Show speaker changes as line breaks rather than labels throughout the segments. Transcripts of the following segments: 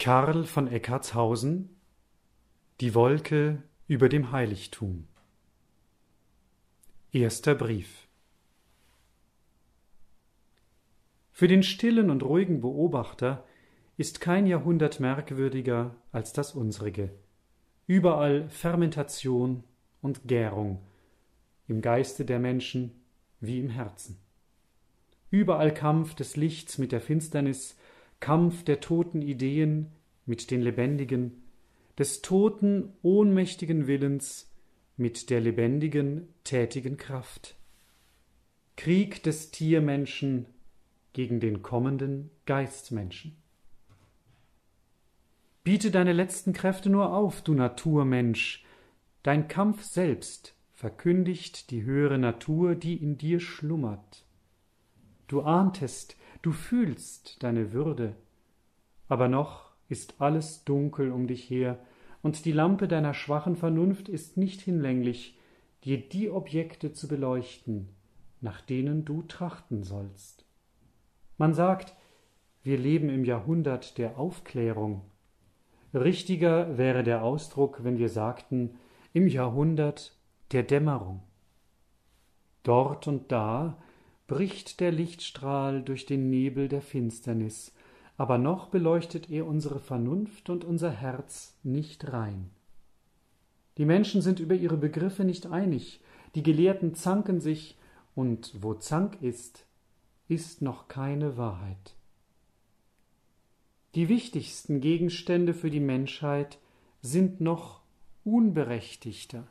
Karl von Eckartshausen Die Wolke über dem Heiligtum Erster Brief Für den stillen und ruhigen Beobachter ist kein Jahrhundert merkwürdiger als das unsrige. Überall Fermentation und Gärung, im Geiste der Menschen wie im Herzen. Überall Kampf des Lichts mit der Finsternis, Kampf der toten Ideen mit den lebendigen, des toten, ohnmächtigen Willens mit der lebendigen, tätigen Kraft. Krieg des Tiermenschen gegen den kommenden Geistmenschen. Biete deine letzten Kräfte nur auf, du Naturmensch. Dein Kampf selbst verkündigt die höhere Natur, die in dir schlummert. Du ahntest, du fühlst deine Würde, aber noch ist alles dunkel um dich her, und die Lampe deiner schwachen Vernunft ist nicht hinlänglich, dir die Objekte zu beleuchten, nach denen du trachten sollst. Man sagt, wir leben im Jahrhundert der Aufklärung. Richtiger wäre der Ausdruck, wenn wir sagten, im Jahrhundert der Dämmerung. Dort und da bricht der Lichtstrahl durch den Nebel der Finsternis, aber noch beleuchtet er unsere Vernunft und unser Herz nicht rein. Die Menschen sind über ihre Begriffe nicht einig, die Gelehrten zanken sich, und wo Zank ist, ist noch keine Wahrheit. Die wichtigsten Gegenstände für die Menschheit sind noch unberechtigter.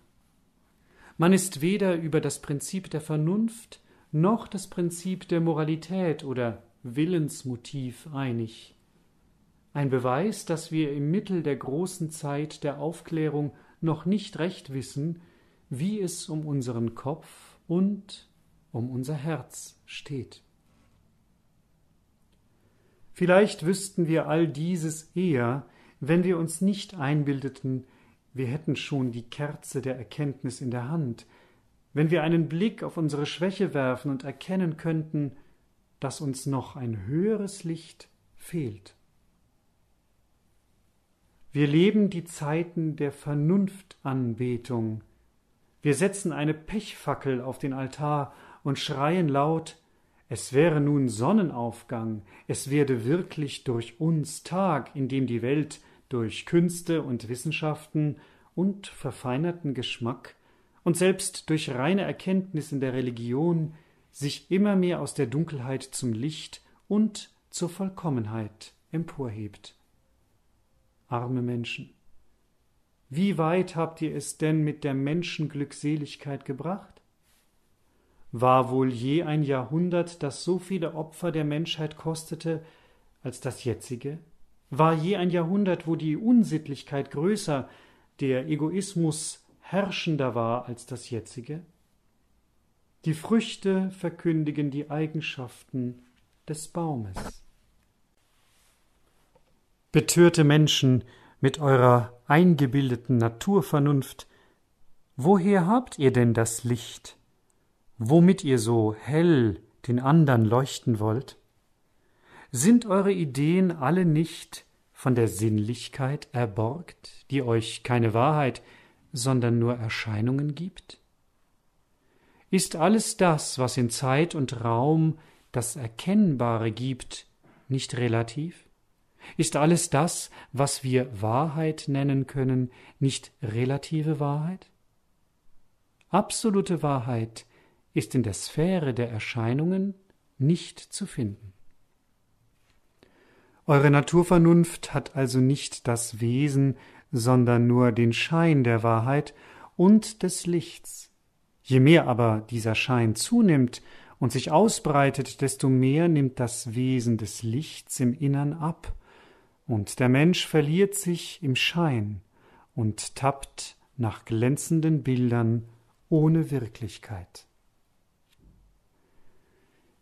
Man ist weder über das Prinzip der Vernunft noch das Prinzip der Moralität oder Willensmotiv einig. Ein Beweis, dass wir im Mittel der großen Zeit der Aufklärung noch nicht recht wissen, wie es um unseren Kopf und um unser Herz steht. Vielleicht wüssten wir all dieses eher, wenn wir uns nicht einbildeten, wir hätten schon die Kerze der Erkenntnis in der Hand, wenn wir einen Blick auf unsere Schwäche werfen und erkennen könnten, dass uns noch ein höheres Licht fehlt. Wir leben die Zeiten der Vernunftanbetung. Wir setzen eine Pechfackel auf den Altar und schreien laut Es wäre nun Sonnenaufgang, es werde wirklich durch uns Tag, in dem die Welt durch Künste und Wissenschaften und verfeinerten Geschmack und selbst durch reine Erkenntnis in der Religion sich immer mehr aus der Dunkelheit zum Licht und zur Vollkommenheit emporhebt. Arme Menschen, wie weit habt ihr es denn mit der Menschenglückseligkeit gebracht? War wohl je ein Jahrhundert, das so viele Opfer der Menschheit kostete, als das jetzige? War je ein Jahrhundert, wo die Unsittlichkeit größer, der Egoismus herrschender war als das jetzige? Die Früchte verkündigen die Eigenschaften des Baumes. Betörte Menschen mit eurer eingebildeten Naturvernunft, woher habt ihr denn das Licht, womit ihr so hell den andern leuchten wollt? Sind eure Ideen alle nicht von der Sinnlichkeit erborgt, die euch keine Wahrheit, sondern nur Erscheinungen gibt? Ist alles das, was in Zeit und Raum das Erkennbare gibt, nicht relativ? Ist alles das, was wir Wahrheit nennen können, nicht relative Wahrheit? Absolute Wahrheit ist in der Sphäre der Erscheinungen nicht zu finden. Eure Naturvernunft hat also nicht das Wesen sondern nur den Schein der Wahrheit und des Lichts. Je mehr aber dieser Schein zunimmt und sich ausbreitet, desto mehr nimmt das Wesen des Lichts im Innern ab, und der Mensch verliert sich im Schein und tappt nach glänzenden Bildern ohne Wirklichkeit.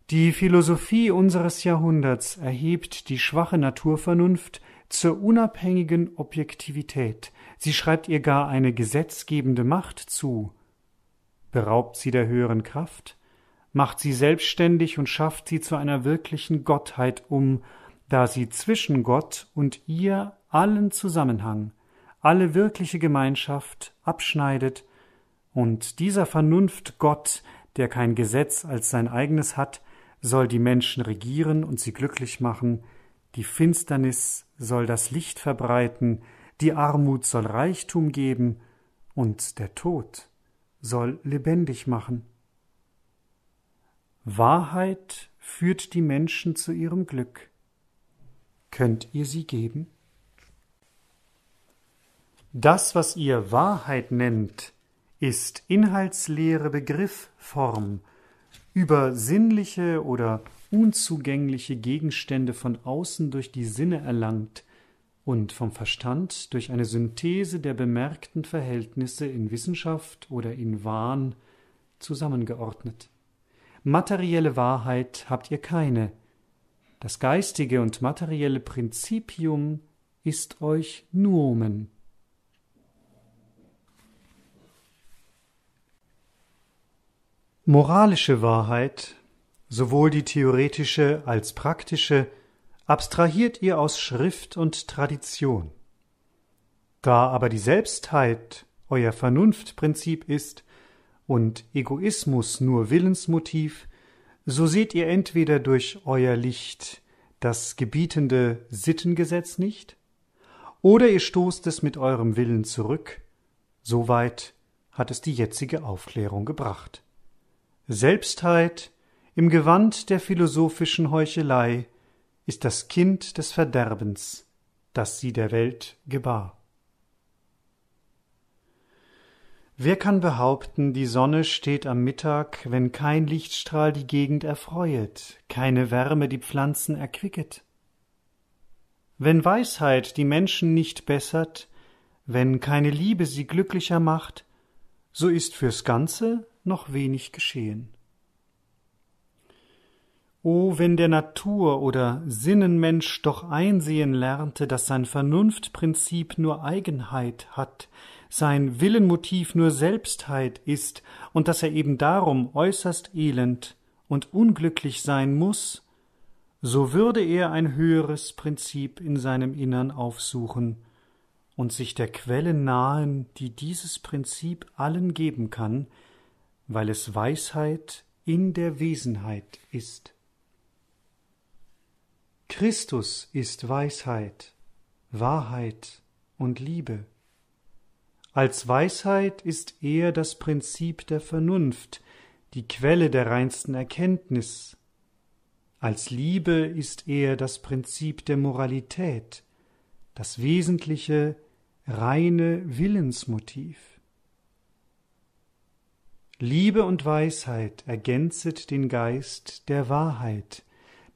Die Philosophie unseres Jahrhunderts erhebt die schwache Naturvernunft zur unabhängigen Objektivität, sie schreibt ihr gar eine gesetzgebende Macht zu, beraubt sie der höheren Kraft, macht sie selbstständig und schafft sie zu einer wirklichen Gottheit um, da sie zwischen Gott und ihr allen Zusammenhang, alle wirkliche Gemeinschaft abschneidet und dieser Vernunft Gott, der kein Gesetz als sein eigenes hat, soll die Menschen regieren und sie glücklich machen, die Finsternis soll das Licht verbreiten, die Armut soll Reichtum geben und der Tod soll lebendig machen. Wahrheit führt die Menschen zu ihrem Glück. Könnt ihr sie geben? Das, was ihr Wahrheit nennt, ist inhaltsleere Begriffform über sinnliche oder unzugängliche Gegenstände von außen durch die Sinne erlangt und vom Verstand durch eine Synthese der bemerkten Verhältnisse in Wissenschaft oder in Wahn zusammengeordnet. Materielle Wahrheit habt ihr keine. Das geistige und materielle Prinzipium ist euch Nomen. Moralische Wahrheit sowohl die theoretische als praktische, abstrahiert ihr aus Schrift und Tradition. Da aber die Selbstheit euer Vernunftprinzip ist und Egoismus nur Willensmotiv, so seht ihr entweder durch euer Licht das gebietende Sittengesetz nicht, oder ihr stoßt es mit eurem Willen zurück, soweit hat es die jetzige Aufklärung gebracht. Selbstheit im Gewand der philosophischen Heuchelei, ist das Kind des Verderbens, das sie der Welt gebar. Wer kann behaupten, die Sonne steht am Mittag, wenn kein Lichtstrahl die Gegend erfreuet, keine Wärme die Pflanzen erquicket? Wenn Weisheit die Menschen nicht bessert, wenn keine Liebe sie glücklicher macht, so ist fürs Ganze noch wenig geschehen. O, wenn der Natur oder Sinnenmensch doch einsehen lernte, dass sein Vernunftprinzip nur Eigenheit hat, sein Willenmotiv nur Selbstheit ist und dass er eben darum äußerst elend und unglücklich sein muß, so würde er ein höheres Prinzip in seinem Innern aufsuchen und sich der Quelle nahen, die dieses Prinzip allen geben kann, weil es Weisheit in der Wesenheit ist. Christus ist Weisheit, Wahrheit und Liebe. Als Weisheit ist er das Prinzip der Vernunft, die Quelle der reinsten Erkenntnis. Als Liebe ist er das Prinzip der Moralität, das wesentliche, reine Willensmotiv. Liebe und Weisheit ergänzet den Geist der Wahrheit,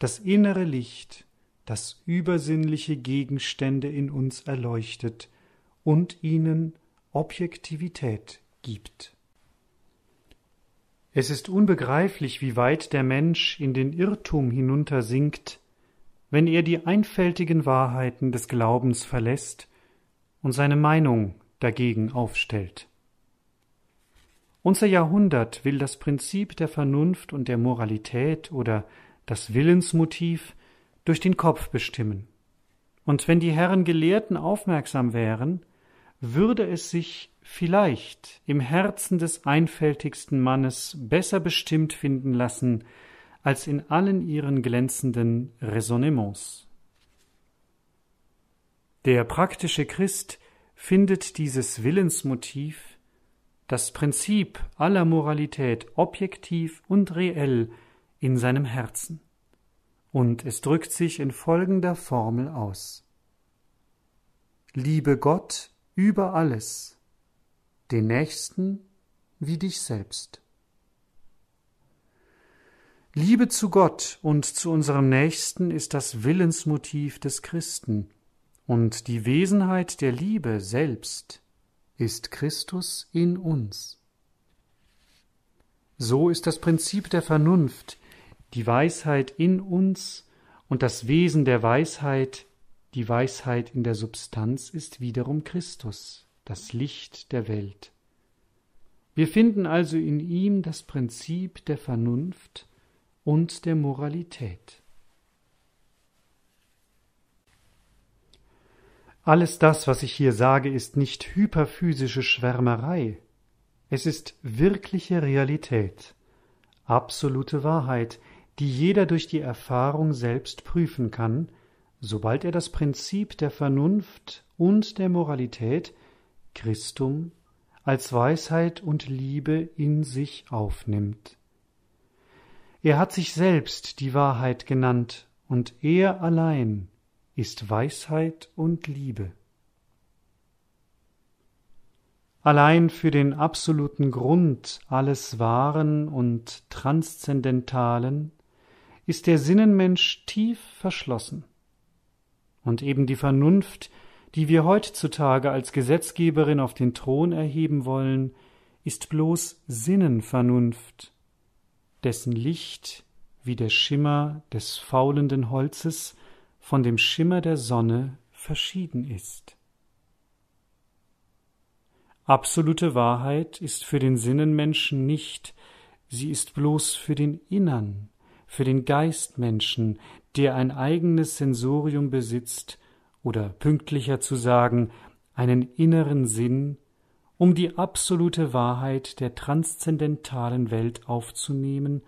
das innere Licht, das übersinnliche Gegenstände in uns erleuchtet und ihnen Objektivität gibt. Es ist unbegreiflich, wie weit der Mensch in den Irrtum hinuntersinkt, wenn er die einfältigen Wahrheiten des Glaubens verlässt und seine Meinung dagegen aufstellt. Unser Jahrhundert will das Prinzip der Vernunft und der Moralität oder das Willensmotiv durch den Kopf bestimmen. Und wenn die Herren Gelehrten aufmerksam wären, würde es sich vielleicht im Herzen des einfältigsten Mannes besser bestimmt finden lassen als in allen ihren glänzenden Raisonnements. Der praktische Christ findet dieses Willensmotiv, das Prinzip aller Moralität objektiv und reell in seinem Herzen. Und es drückt sich in folgender Formel aus. Liebe Gott über alles, den Nächsten wie dich selbst. Liebe zu Gott und zu unserem Nächsten ist das Willensmotiv des Christen, und die Wesenheit der Liebe selbst ist Christus in uns. So ist das Prinzip der Vernunft die Weisheit in uns und das Wesen der Weisheit, die Weisheit in der Substanz ist wiederum Christus, das Licht der Welt. Wir finden also in ihm das Prinzip der Vernunft und der Moralität. Alles das, was ich hier sage, ist nicht hyperphysische Schwärmerei, es ist wirkliche Realität, absolute Wahrheit, die jeder durch die Erfahrung selbst prüfen kann, sobald er das Prinzip der Vernunft und der Moralität Christum als Weisheit und Liebe in sich aufnimmt. Er hat sich selbst die Wahrheit genannt, und er allein ist Weisheit und Liebe. Allein für den absoluten Grund alles Wahren und Transzendentalen ist der Sinnenmensch tief verschlossen. Und eben die Vernunft, die wir heutzutage als Gesetzgeberin auf den Thron erheben wollen, ist bloß Sinnenvernunft, dessen Licht wie der Schimmer des faulenden Holzes von dem Schimmer der Sonne verschieden ist. Absolute Wahrheit ist für den Sinnenmenschen nicht, sie ist bloß für den Innern, für den Geistmenschen, der ein eigenes Sensorium besitzt, oder pünktlicher zu sagen, einen inneren Sinn, um die absolute Wahrheit der transzendentalen Welt aufzunehmen,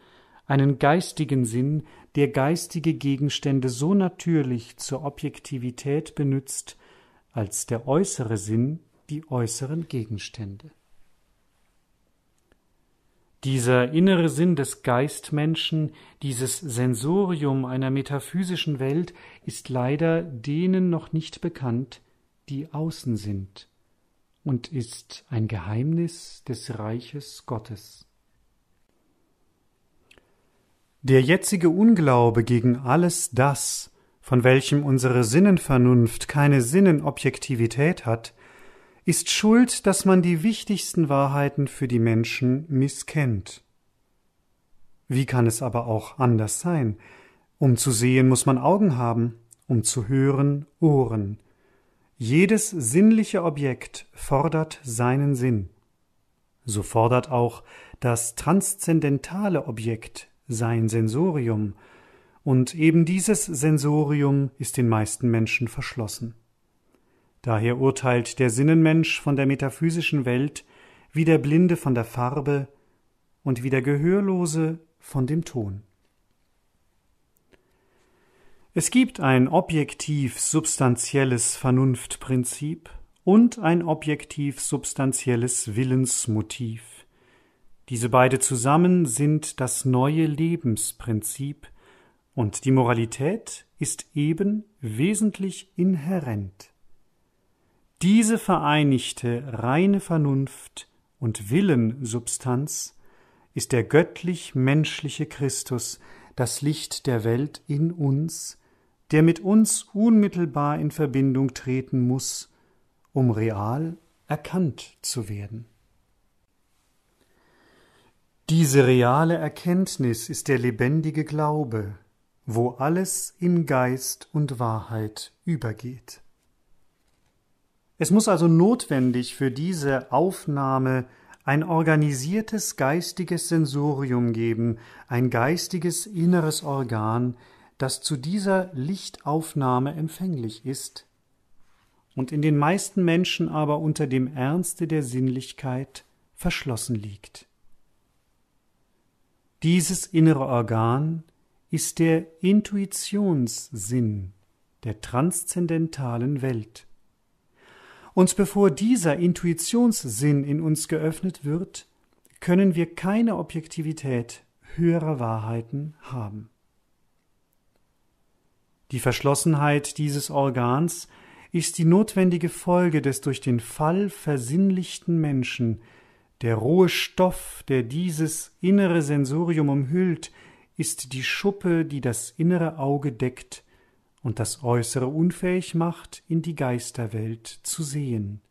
einen geistigen Sinn, der geistige Gegenstände so natürlich zur Objektivität benützt, als der äußere Sinn die äußeren Gegenstände. Dieser innere Sinn des Geistmenschen, dieses Sensorium einer metaphysischen Welt ist leider denen noch nicht bekannt, die außen sind, und ist ein Geheimnis des Reiches Gottes. Der jetzige Unglaube gegen alles das, von welchem unsere Sinnenvernunft keine Sinnenobjektivität hat, ist schuld, dass man die wichtigsten Wahrheiten für die Menschen misskennt. Wie kann es aber auch anders sein? Um zu sehen, muss man Augen haben, um zu hören, Ohren. Jedes sinnliche Objekt fordert seinen Sinn. So fordert auch das transzendentale Objekt sein Sensorium, und eben dieses Sensorium ist den meisten Menschen verschlossen. Daher urteilt der Sinnenmensch von der metaphysischen Welt wie der Blinde von der Farbe und wie der Gehörlose von dem Ton. Es gibt ein objektiv substanzielles Vernunftprinzip und ein objektiv substanzielles Willensmotiv. Diese beide zusammen sind das neue Lebensprinzip, und die Moralität ist eben wesentlich inhärent. Diese vereinigte reine Vernunft und Willensubstanz ist der göttlich-menschliche Christus, das Licht der Welt in uns, der mit uns unmittelbar in Verbindung treten muss, um real erkannt zu werden. Diese reale Erkenntnis ist der lebendige Glaube, wo alles in Geist und Wahrheit übergeht. Es muss also notwendig für diese Aufnahme ein organisiertes geistiges Sensorium geben, ein geistiges inneres Organ, das zu dieser Lichtaufnahme empfänglich ist und in den meisten Menschen aber unter dem Ernste der Sinnlichkeit verschlossen liegt. Dieses innere Organ ist der Intuitionssinn der transzendentalen Welt. Und bevor dieser Intuitionssinn in uns geöffnet wird, können wir keine Objektivität höherer Wahrheiten haben. Die Verschlossenheit dieses Organs ist die notwendige Folge des durch den Fall versinnlichten Menschen. Der rohe Stoff, der dieses innere Sensorium umhüllt, ist die Schuppe, die das innere Auge deckt und das Äußere unfähig macht, in die Geisterwelt zu sehen.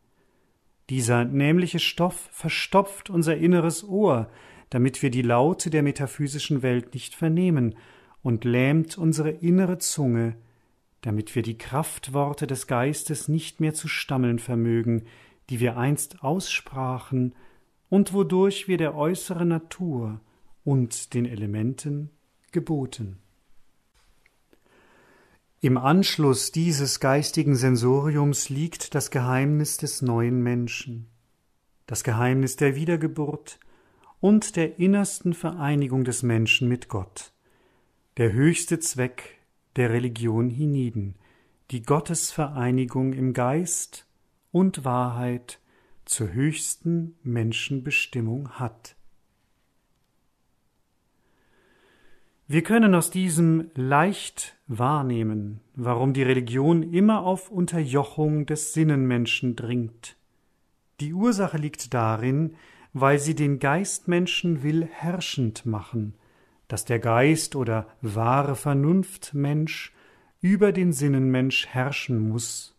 Dieser nämliche Stoff verstopft unser inneres Ohr, damit wir die Laute der metaphysischen Welt nicht vernehmen, und lähmt unsere innere Zunge, damit wir die Kraftworte des Geistes nicht mehr zu stammeln vermögen, die wir einst aussprachen und wodurch wir der äußeren Natur und den Elementen geboten. Im Anschluss dieses geistigen Sensoriums liegt das Geheimnis des neuen Menschen, das Geheimnis der Wiedergeburt und der innersten Vereinigung des Menschen mit Gott, der höchste Zweck der Religion hienieden, die Gottesvereinigung im Geist und Wahrheit zur höchsten Menschenbestimmung hat. Wir können aus diesem leicht wahrnehmen, warum die Religion immer auf Unterjochung des Sinnenmenschen dringt. Die Ursache liegt darin, weil sie den Geistmenschen will herrschend machen, dass der Geist oder wahre Vernunftmensch über den Sinnenmensch herrschen muss.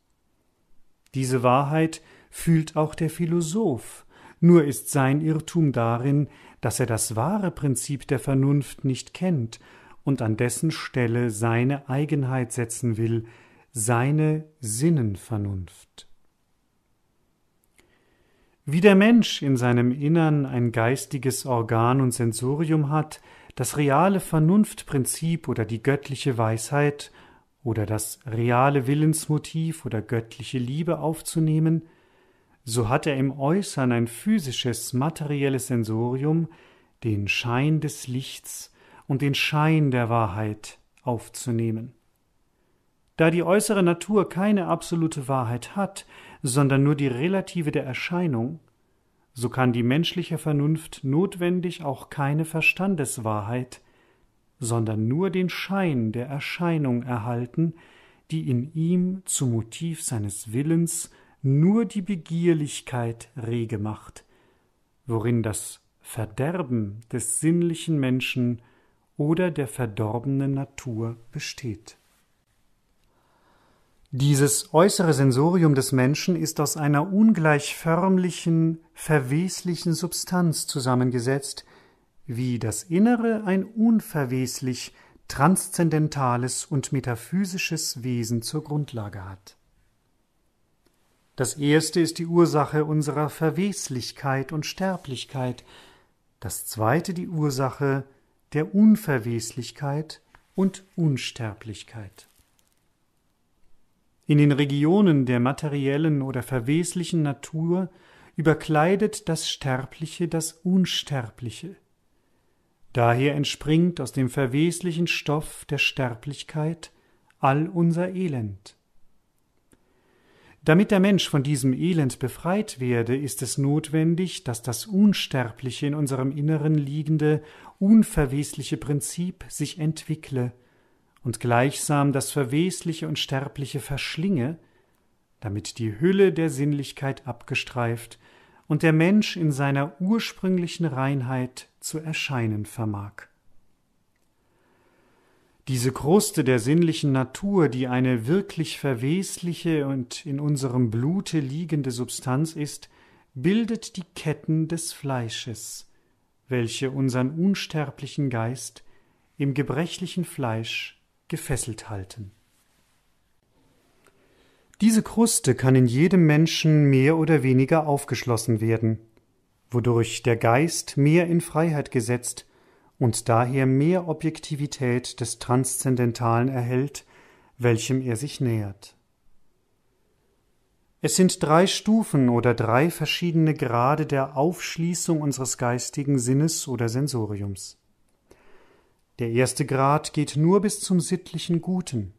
Diese Wahrheit fühlt auch der Philosoph, nur ist sein Irrtum darin, dass er das wahre Prinzip der Vernunft nicht kennt und an dessen Stelle seine Eigenheit setzen will, seine Sinnenvernunft. Wie der Mensch in seinem Innern ein geistiges Organ und Sensorium hat, das reale Vernunftprinzip oder die göttliche Weisheit oder das reale Willensmotiv oder göttliche Liebe aufzunehmen, so hat er im Äußern ein physisches, materielles Sensorium, den Schein des Lichts und den Schein der Wahrheit aufzunehmen. Da die äußere Natur keine absolute Wahrheit hat, sondern nur die relative der Erscheinung, so kann die menschliche Vernunft notwendig auch keine Verstandeswahrheit, sondern nur den Schein der Erscheinung erhalten, die in ihm zum Motiv seines Willens nur die Begierlichkeit rege macht, worin das Verderben des sinnlichen Menschen oder der verdorbenen Natur besteht. Dieses äußere Sensorium des Menschen ist aus einer ungleichförmlichen, verweslichen Substanz zusammengesetzt, wie das Innere ein unverweslich, transzendentales und metaphysisches Wesen zur Grundlage hat. Das erste ist die Ursache unserer Verweslichkeit und Sterblichkeit, das zweite die Ursache der Unverweslichkeit und Unsterblichkeit. In den Regionen der materiellen oder verweslichen Natur überkleidet das Sterbliche das Unsterbliche. Daher entspringt aus dem verweslichen Stoff der Sterblichkeit all unser Elend. Damit der Mensch von diesem Elend befreit werde, ist es notwendig, dass das unsterbliche in unserem Inneren liegende, unverwesliche Prinzip sich entwickle und gleichsam das verwesliche und sterbliche verschlinge, damit die Hülle der Sinnlichkeit abgestreift und der Mensch in seiner ursprünglichen Reinheit zu erscheinen vermag diese Kruste der sinnlichen Natur, die eine wirklich verwesliche und in unserem Blute liegende Substanz ist, bildet die Ketten des Fleisches, welche unseren unsterblichen Geist im gebrechlichen Fleisch gefesselt halten. Diese Kruste kann in jedem Menschen mehr oder weniger aufgeschlossen werden, wodurch der Geist mehr in Freiheit gesetzt und daher mehr Objektivität des Transzendentalen erhält, welchem er sich nähert. Es sind drei Stufen oder drei verschiedene Grade der Aufschließung unseres geistigen Sinnes oder Sensoriums. Der erste Grad geht nur bis zum sittlichen Guten,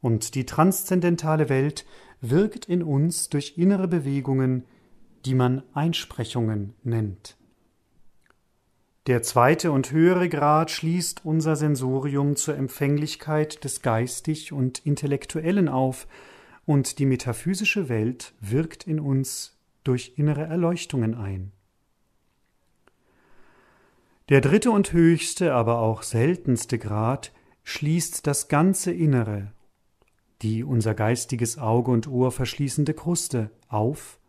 und die transzendentale Welt wirkt in uns durch innere Bewegungen, die man Einsprechungen nennt. Der zweite und höhere Grad schließt unser Sensorium zur Empfänglichkeit des geistig und intellektuellen auf, und die metaphysische Welt wirkt in uns durch innere Erleuchtungen ein. Der dritte und höchste, aber auch seltenste Grad schließt das ganze Innere, die unser geistiges Auge und Ohr verschließende Kruste, auf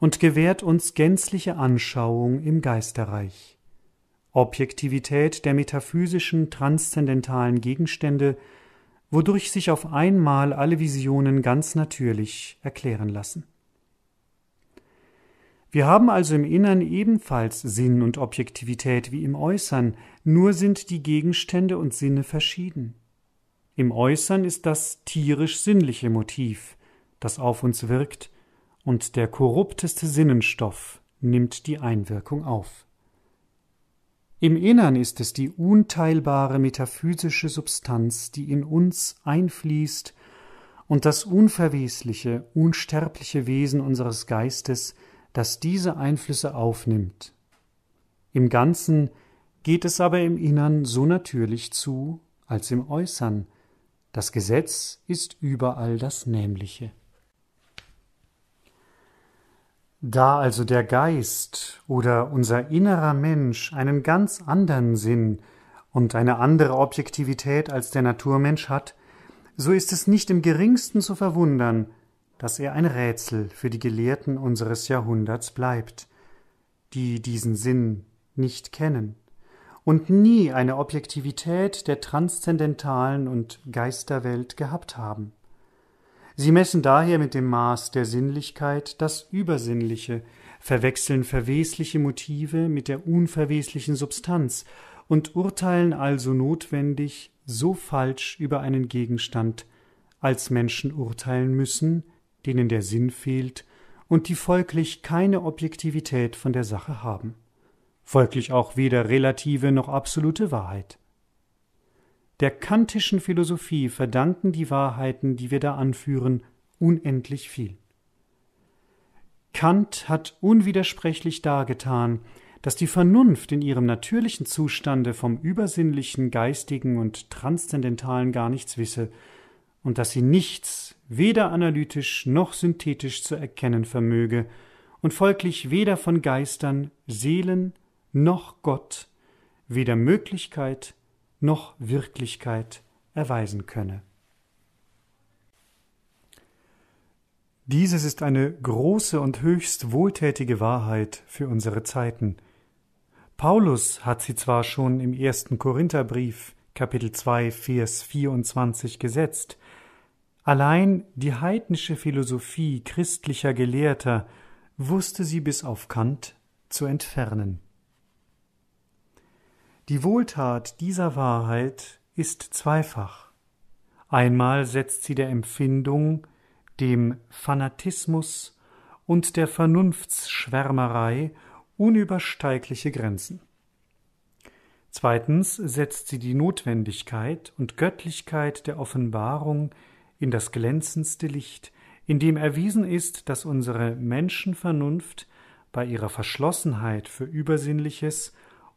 und gewährt uns gänzliche Anschauung im Geisterreich. Objektivität der metaphysischen transzendentalen Gegenstände, wodurch sich auf einmal alle Visionen ganz natürlich erklären lassen. Wir haben also im Innern ebenfalls Sinn und Objektivität wie im Äußern, nur sind die Gegenstände und Sinne verschieden. Im Äußern ist das tierisch sinnliche Motiv, das auf uns wirkt, und der korrupteste Sinnenstoff nimmt die Einwirkung auf. Im Innern ist es die unteilbare metaphysische Substanz, die in uns einfließt und das unverwesliche, unsterbliche Wesen unseres Geistes, das diese Einflüsse aufnimmt. Im Ganzen geht es aber im Innern so natürlich zu als im Äußern. Das Gesetz ist überall das Nämliche. Da also der Geist oder unser innerer Mensch einen ganz anderen Sinn und eine andere Objektivität als der Naturmensch hat, so ist es nicht im geringsten zu verwundern, dass er ein Rätsel für die Gelehrten unseres Jahrhunderts bleibt, die diesen Sinn nicht kennen und nie eine Objektivität der transzendentalen und Geisterwelt gehabt haben. Sie messen daher mit dem Maß der Sinnlichkeit das Übersinnliche, verwechseln verwesliche Motive mit der unverweslichen Substanz und urteilen also notwendig so falsch über einen Gegenstand, als Menschen urteilen müssen, denen der Sinn fehlt und die folglich keine Objektivität von der Sache haben, folglich auch weder relative noch absolute Wahrheit. Der kantischen Philosophie verdanken die Wahrheiten, die wir da anführen, unendlich viel. Kant hat unwidersprechlich dargetan, dass die Vernunft in ihrem natürlichen Zustande vom übersinnlichen, geistigen und transzendentalen gar nichts wisse und dass sie nichts, weder analytisch noch synthetisch zu erkennen vermöge und folglich weder von Geistern, Seelen noch Gott, weder Möglichkeit noch Wirklichkeit erweisen könne. Dieses ist eine große und höchst wohltätige Wahrheit für unsere Zeiten. Paulus hat sie zwar schon im ersten Korintherbrief, Kapitel 2, Vers 24 gesetzt, allein die heidnische Philosophie christlicher Gelehrter wusste sie bis auf Kant zu entfernen. Die Wohltat dieser Wahrheit ist zweifach. Einmal setzt sie der Empfindung, dem Fanatismus und der Vernunftsschwärmerei unübersteigliche Grenzen. Zweitens setzt sie die Notwendigkeit und Göttlichkeit der Offenbarung in das glänzendste Licht, in dem erwiesen ist, dass unsere Menschenvernunft bei ihrer Verschlossenheit für Übersinnliches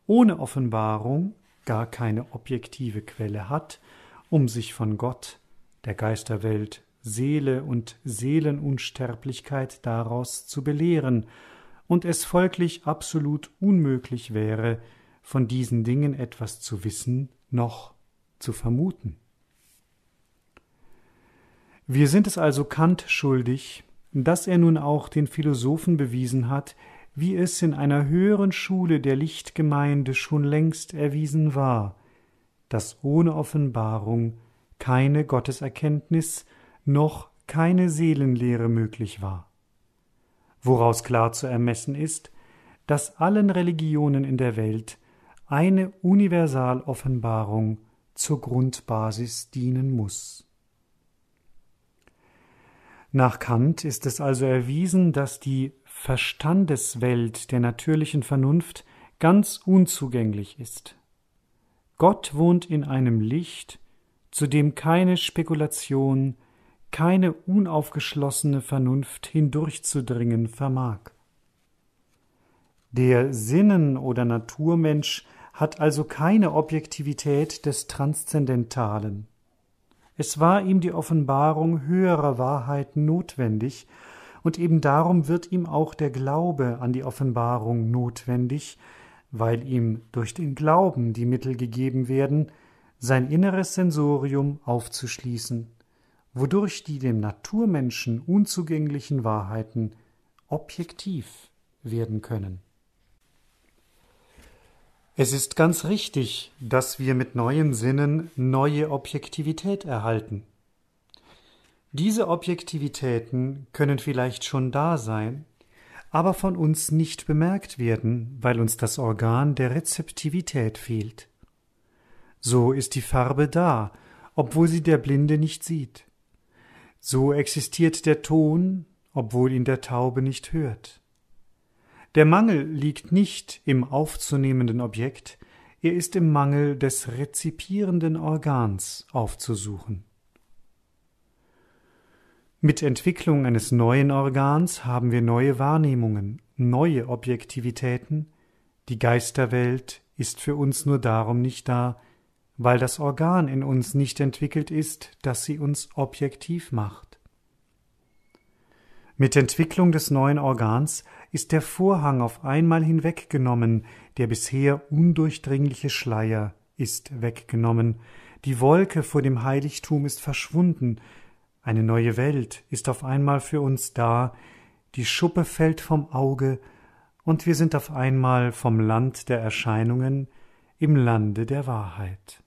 ohne Offenbarung gar keine objektive Quelle hat, um sich von Gott, der Geisterwelt, Seele und Seelenunsterblichkeit daraus zu belehren, und es folglich absolut unmöglich wäre, von diesen Dingen etwas zu wissen noch zu vermuten. Wir sind es also Kant schuldig, dass er nun auch den Philosophen bewiesen hat, wie es in einer höheren Schule der Lichtgemeinde schon längst erwiesen war, dass ohne Offenbarung keine Gotteserkenntnis noch keine Seelenlehre möglich war. Woraus klar zu ermessen ist, dass allen Religionen in der Welt eine Universaloffenbarung zur Grundbasis dienen muss. Nach Kant ist es also erwiesen, dass die Verstandeswelt der natürlichen Vernunft ganz unzugänglich ist. Gott wohnt in einem Licht, zu dem keine Spekulation, keine unaufgeschlossene Vernunft hindurchzudringen vermag. Der Sinnen oder Naturmensch hat also keine Objektivität des Transzendentalen. Es war ihm die Offenbarung höherer Wahrheit notwendig, und eben darum wird ihm auch der Glaube an die Offenbarung notwendig, weil ihm durch den Glauben die Mittel gegeben werden, sein inneres Sensorium aufzuschließen, wodurch die dem Naturmenschen unzugänglichen Wahrheiten objektiv werden können. Es ist ganz richtig, dass wir mit neuen Sinnen neue Objektivität erhalten. Diese Objektivitäten können vielleicht schon da sein, aber von uns nicht bemerkt werden, weil uns das Organ der Rezeptivität fehlt. So ist die Farbe da, obwohl sie der Blinde nicht sieht. So existiert der Ton, obwohl ihn der Taube nicht hört. Der Mangel liegt nicht im aufzunehmenden Objekt, er ist im Mangel des rezipierenden Organs aufzusuchen. Mit Entwicklung eines neuen Organs haben wir neue Wahrnehmungen, neue Objektivitäten. Die Geisterwelt ist für uns nur darum nicht da, weil das Organ in uns nicht entwickelt ist, das sie uns objektiv macht. Mit Entwicklung des neuen Organs ist der Vorhang auf einmal hinweggenommen, der bisher undurchdringliche Schleier ist weggenommen, die Wolke vor dem Heiligtum ist verschwunden, eine neue Welt ist auf einmal für uns da, die Schuppe fällt vom Auge, und wir sind auf einmal vom Land der Erscheinungen im Lande der Wahrheit.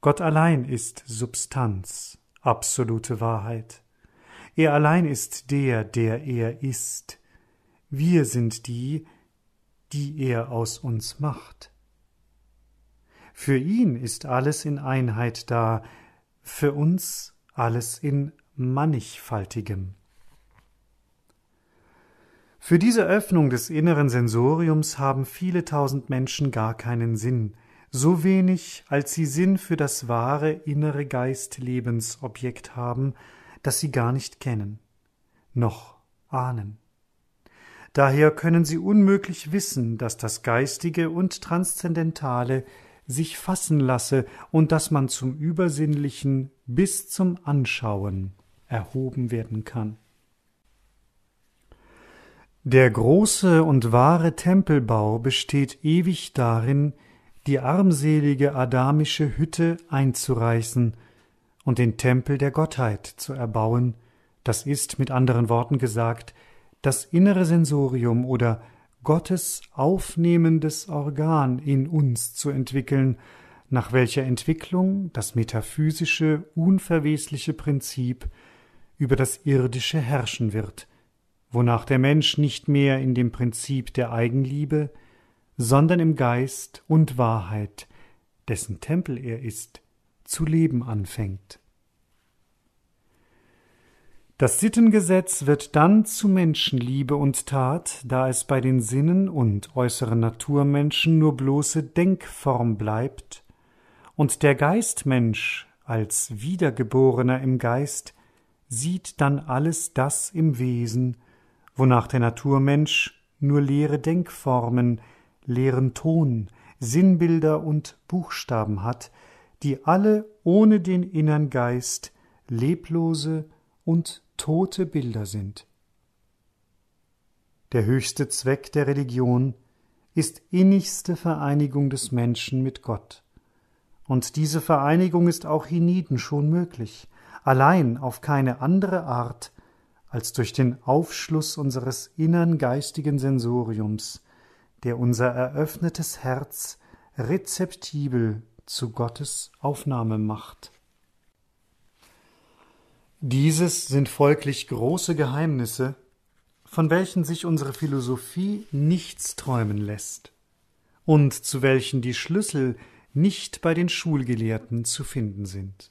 Gott allein ist Substanz, absolute Wahrheit. Er allein ist der, der er ist. Wir sind die, die er aus uns macht. Für ihn ist alles in Einheit da, für uns alles in mannigfaltigem. Für diese Öffnung des inneren Sensoriums haben viele tausend Menschen gar keinen Sinn, so wenig, als sie Sinn für das wahre innere Geistlebensobjekt haben, das sie gar nicht kennen, noch ahnen. Daher können sie unmöglich wissen, dass das Geistige und Transzendentale sich fassen lasse und dass man zum Übersinnlichen bis zum Anschauen erhoben werden kann. Der große und wahre Tempelbau besteht ewig darin, die armselige adamische Hütte einzureißen und den Tempel der Gottheit zu erbauen, das ist mit anderen Worten gesagt, das innere Sensorium oder Gottes aufnehmendes Organ in uns zu entwickeln, nach welcher Entwicklung das metaphysische, unverwesliche Prinzip über das irdische herrschen wird, wonach der Mensch nicht mehr in dem Prinzip der Eigenliebe, sondern im Geist und Wahrheit, dessen Tempel er ist, zu leben anfängt. Das Sittengesetz wird dann zu Menschenliebe und Tat, da es bei den Sinnen und äußeren Naturmenschen nur bloße Denkform bleibt und der Geistmensch als Wiedergeborener im Geist sieht dann alles das im Wesen, wonach der Naturmensch nur leere Denkformen, leeren Ton, Sinnbilder und Buchstaben hat, die alle ohne den innern Geist leblose und tote Bilder sind. Der höchste Zweck der Religion ist innigste Vereinigung des Menschen mit Gott. Und diese Vereinigung ist auch hienieden schon möglich, allein auf keine andere Art als durch den Aufschluss unseres innern geistigen Sensoriums, der unser eröffnetes Herz rezeptibel zu Gottes Aufnahme macht dieses sind folglich große Geheimnisse, von welchen sich unsere Philosophie nichts träumen lässt und zu welchen die Schlüssel nicht bei den Schulgelehrten zu finden sind.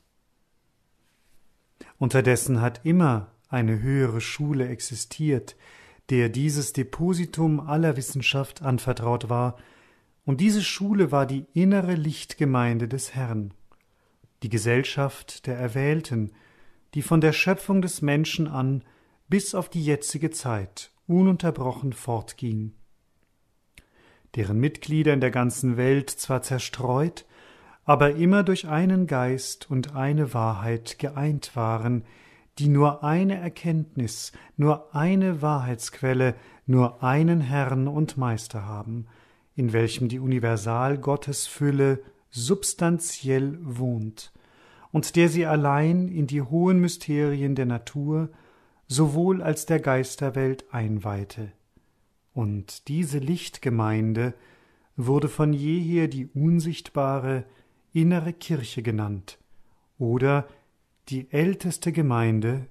Unterdessen hat immer eine höhere Schule existiert, der dieses Depositum aller Wissenschaft anvertraut war, und diese Schule war die innere Lichtgemeinde des Herrn, die Gesellschaft der Erwählten, die von der Schöpfung des Menschen an bis auf die jetzige Zeit ununterbrochen fortging. Deren Mitglieder in der ganzen Welt zwar zerstreut, aber immer durch einen Geist und eine Wahrheit geeint waren, die nur eine Erkenntnis, nur eine Wahrheitsquelle, nur einen Herrn und Meister haben, in welchem die Universal Gottes Fülle substanziell wohnt, und der sie allein in die hohen Mysterien der Natur sowohl als der Geisterwelt einweihte. Und diese Lichtgemeinde wurde von jeher die unsichtbare innere Kirche genannt oder die älteste Gemeinde,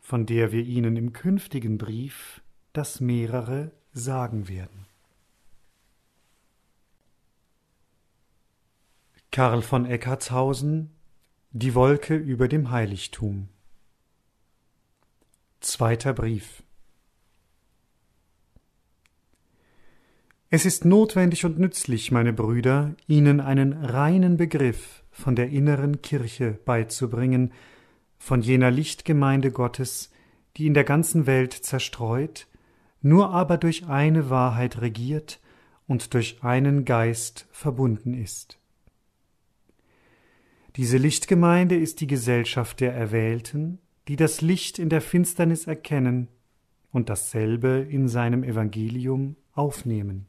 von der wir Ihnen im künftigen Brief das mehrere sagen werden. Karl von Eckartshausen die Wolke über dem Heiligtum. Zweiter Brief. Es ist notwendig und nützlich, meine Brüder, Ihnen einen reinen Begriff von der inneren Kirche beizubringen, von jener Lichtgemeinde Gottes, die in der ganzen Welt zerstreut, nur aber durch eine Wahrheit regiert und durch einen Geist verbunden ist. Diese Lichtgemeinde ist die Gesellschaft der Erwählten, die das Licht in der Finsternis erkennen und dasselbe in seinem Evangelium aufnehmen.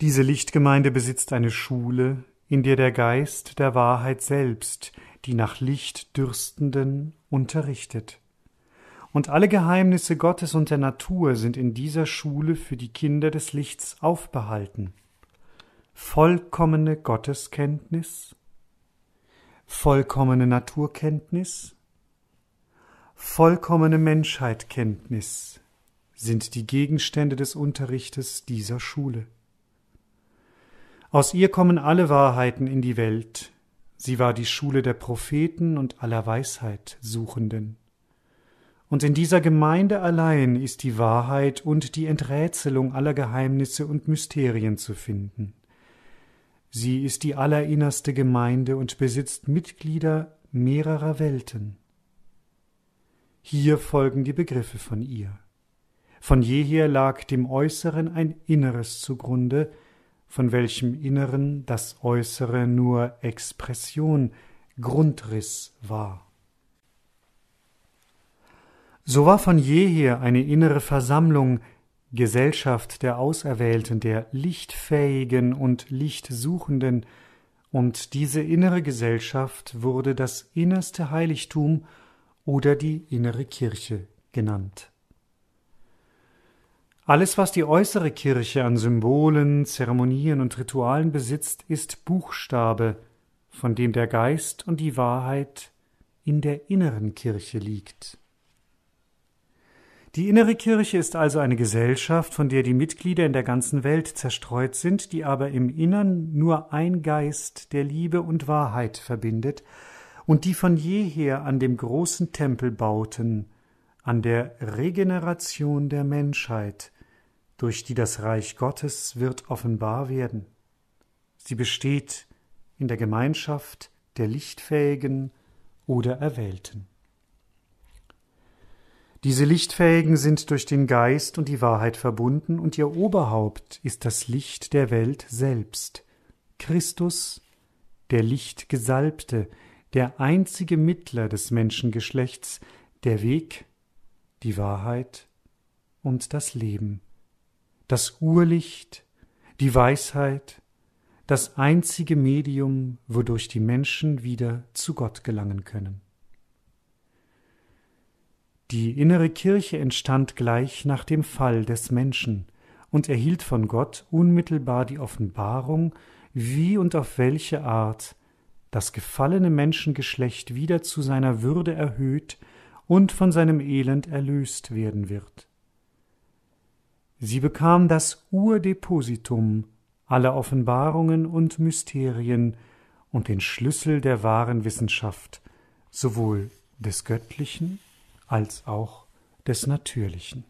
Diese Lichtgemeinde besitzt eine Schule, in der der Geist der Wahrheit selbst die nach Licht dürstenden unterrichtet. Und alle Geheimnisse Gottes und der Natur sind in dieser Schule für die Kinder des Lichts aufbehalten vollkommene Gotteskenntnis, vollkommene Naturkenntnis, vollkommene Menschheitkenntnis sind die Gegenstände des Unterrichtes dieser Schule. Aus ihr kommen alle Wahrheiten in die Welt. Sie war die Schule der Propheten und aller Weisheit Suchenden. Und in dieser Gemeinde allein ist die Wahrheit und die Enträtselung aller Geheimnisse und Mysterien zu finden. Sie ist die allerinnerste Gemeinde und besitzt Mitglieder mehrerer Welten. Hier folgen die Begriffe von ihr. Von jeher lag dem Äußeren ein Inneres zugrunde, von welchem Inneren das Äußere nur Expression, Grundriss war. So war von jeher eine innere Versammlung, Gesellschaft der Auserwählten, der Lichtfähigen und Lichtsuchenden, und diese innere Gesellschaft wurde das innerste Heiligtum oder die innere Kirche genannt. Alles, was die äußere Kirche an Symbolen, Zeremonien und Ritualen besitzt, ist Buchstabe, von dem der Geist und die Wahrheit in der inneren Kirche liegt. Die innere Kirche ist also eine Gesellschaft, von der die Mitglieder in der ganzen Welt zerstreut sind, die aber im Innern nur ein Geist, der Liebe und Wahrheit verbindet, und die von jeher an dem großen Tempel bauten, an der Regeneration der Menschheit, durch die das Reich Gottes wird offenbar werden. Sie besteht in der Gemeinschaft der Lichtfähigen oder Erwählten. Diese Lichtfähigen sind durch den Geist und die Wahrheit verbunden, und ihr Oberhaupt ist das Licht der Welt selbst. Christus, der Lichtgesalbte, der einzige Mittler des Menschengeschlechts, der Weg, die Wahrheit und das Leben, das Urlicht, die Weisheit, das einzige Medium, wodurch die Menschen wieder zu Gott gelangen können. Die innere Kirche entstand gleich nach dem Fall des Menschen und erhielt von Gott unmittelbar die Offenbarung, wie und auf welche Art das gefallene Menschengeschlecht wieder zu seiner Würde erhöht und von seinem Elend erlöst werden wird. Sie bekam das Urdepositum aller Offenbarungen und Mysterien und den Schlüssel der wahren Wissenschaft, sowohl des Göttlichen als auch des Natürlichen.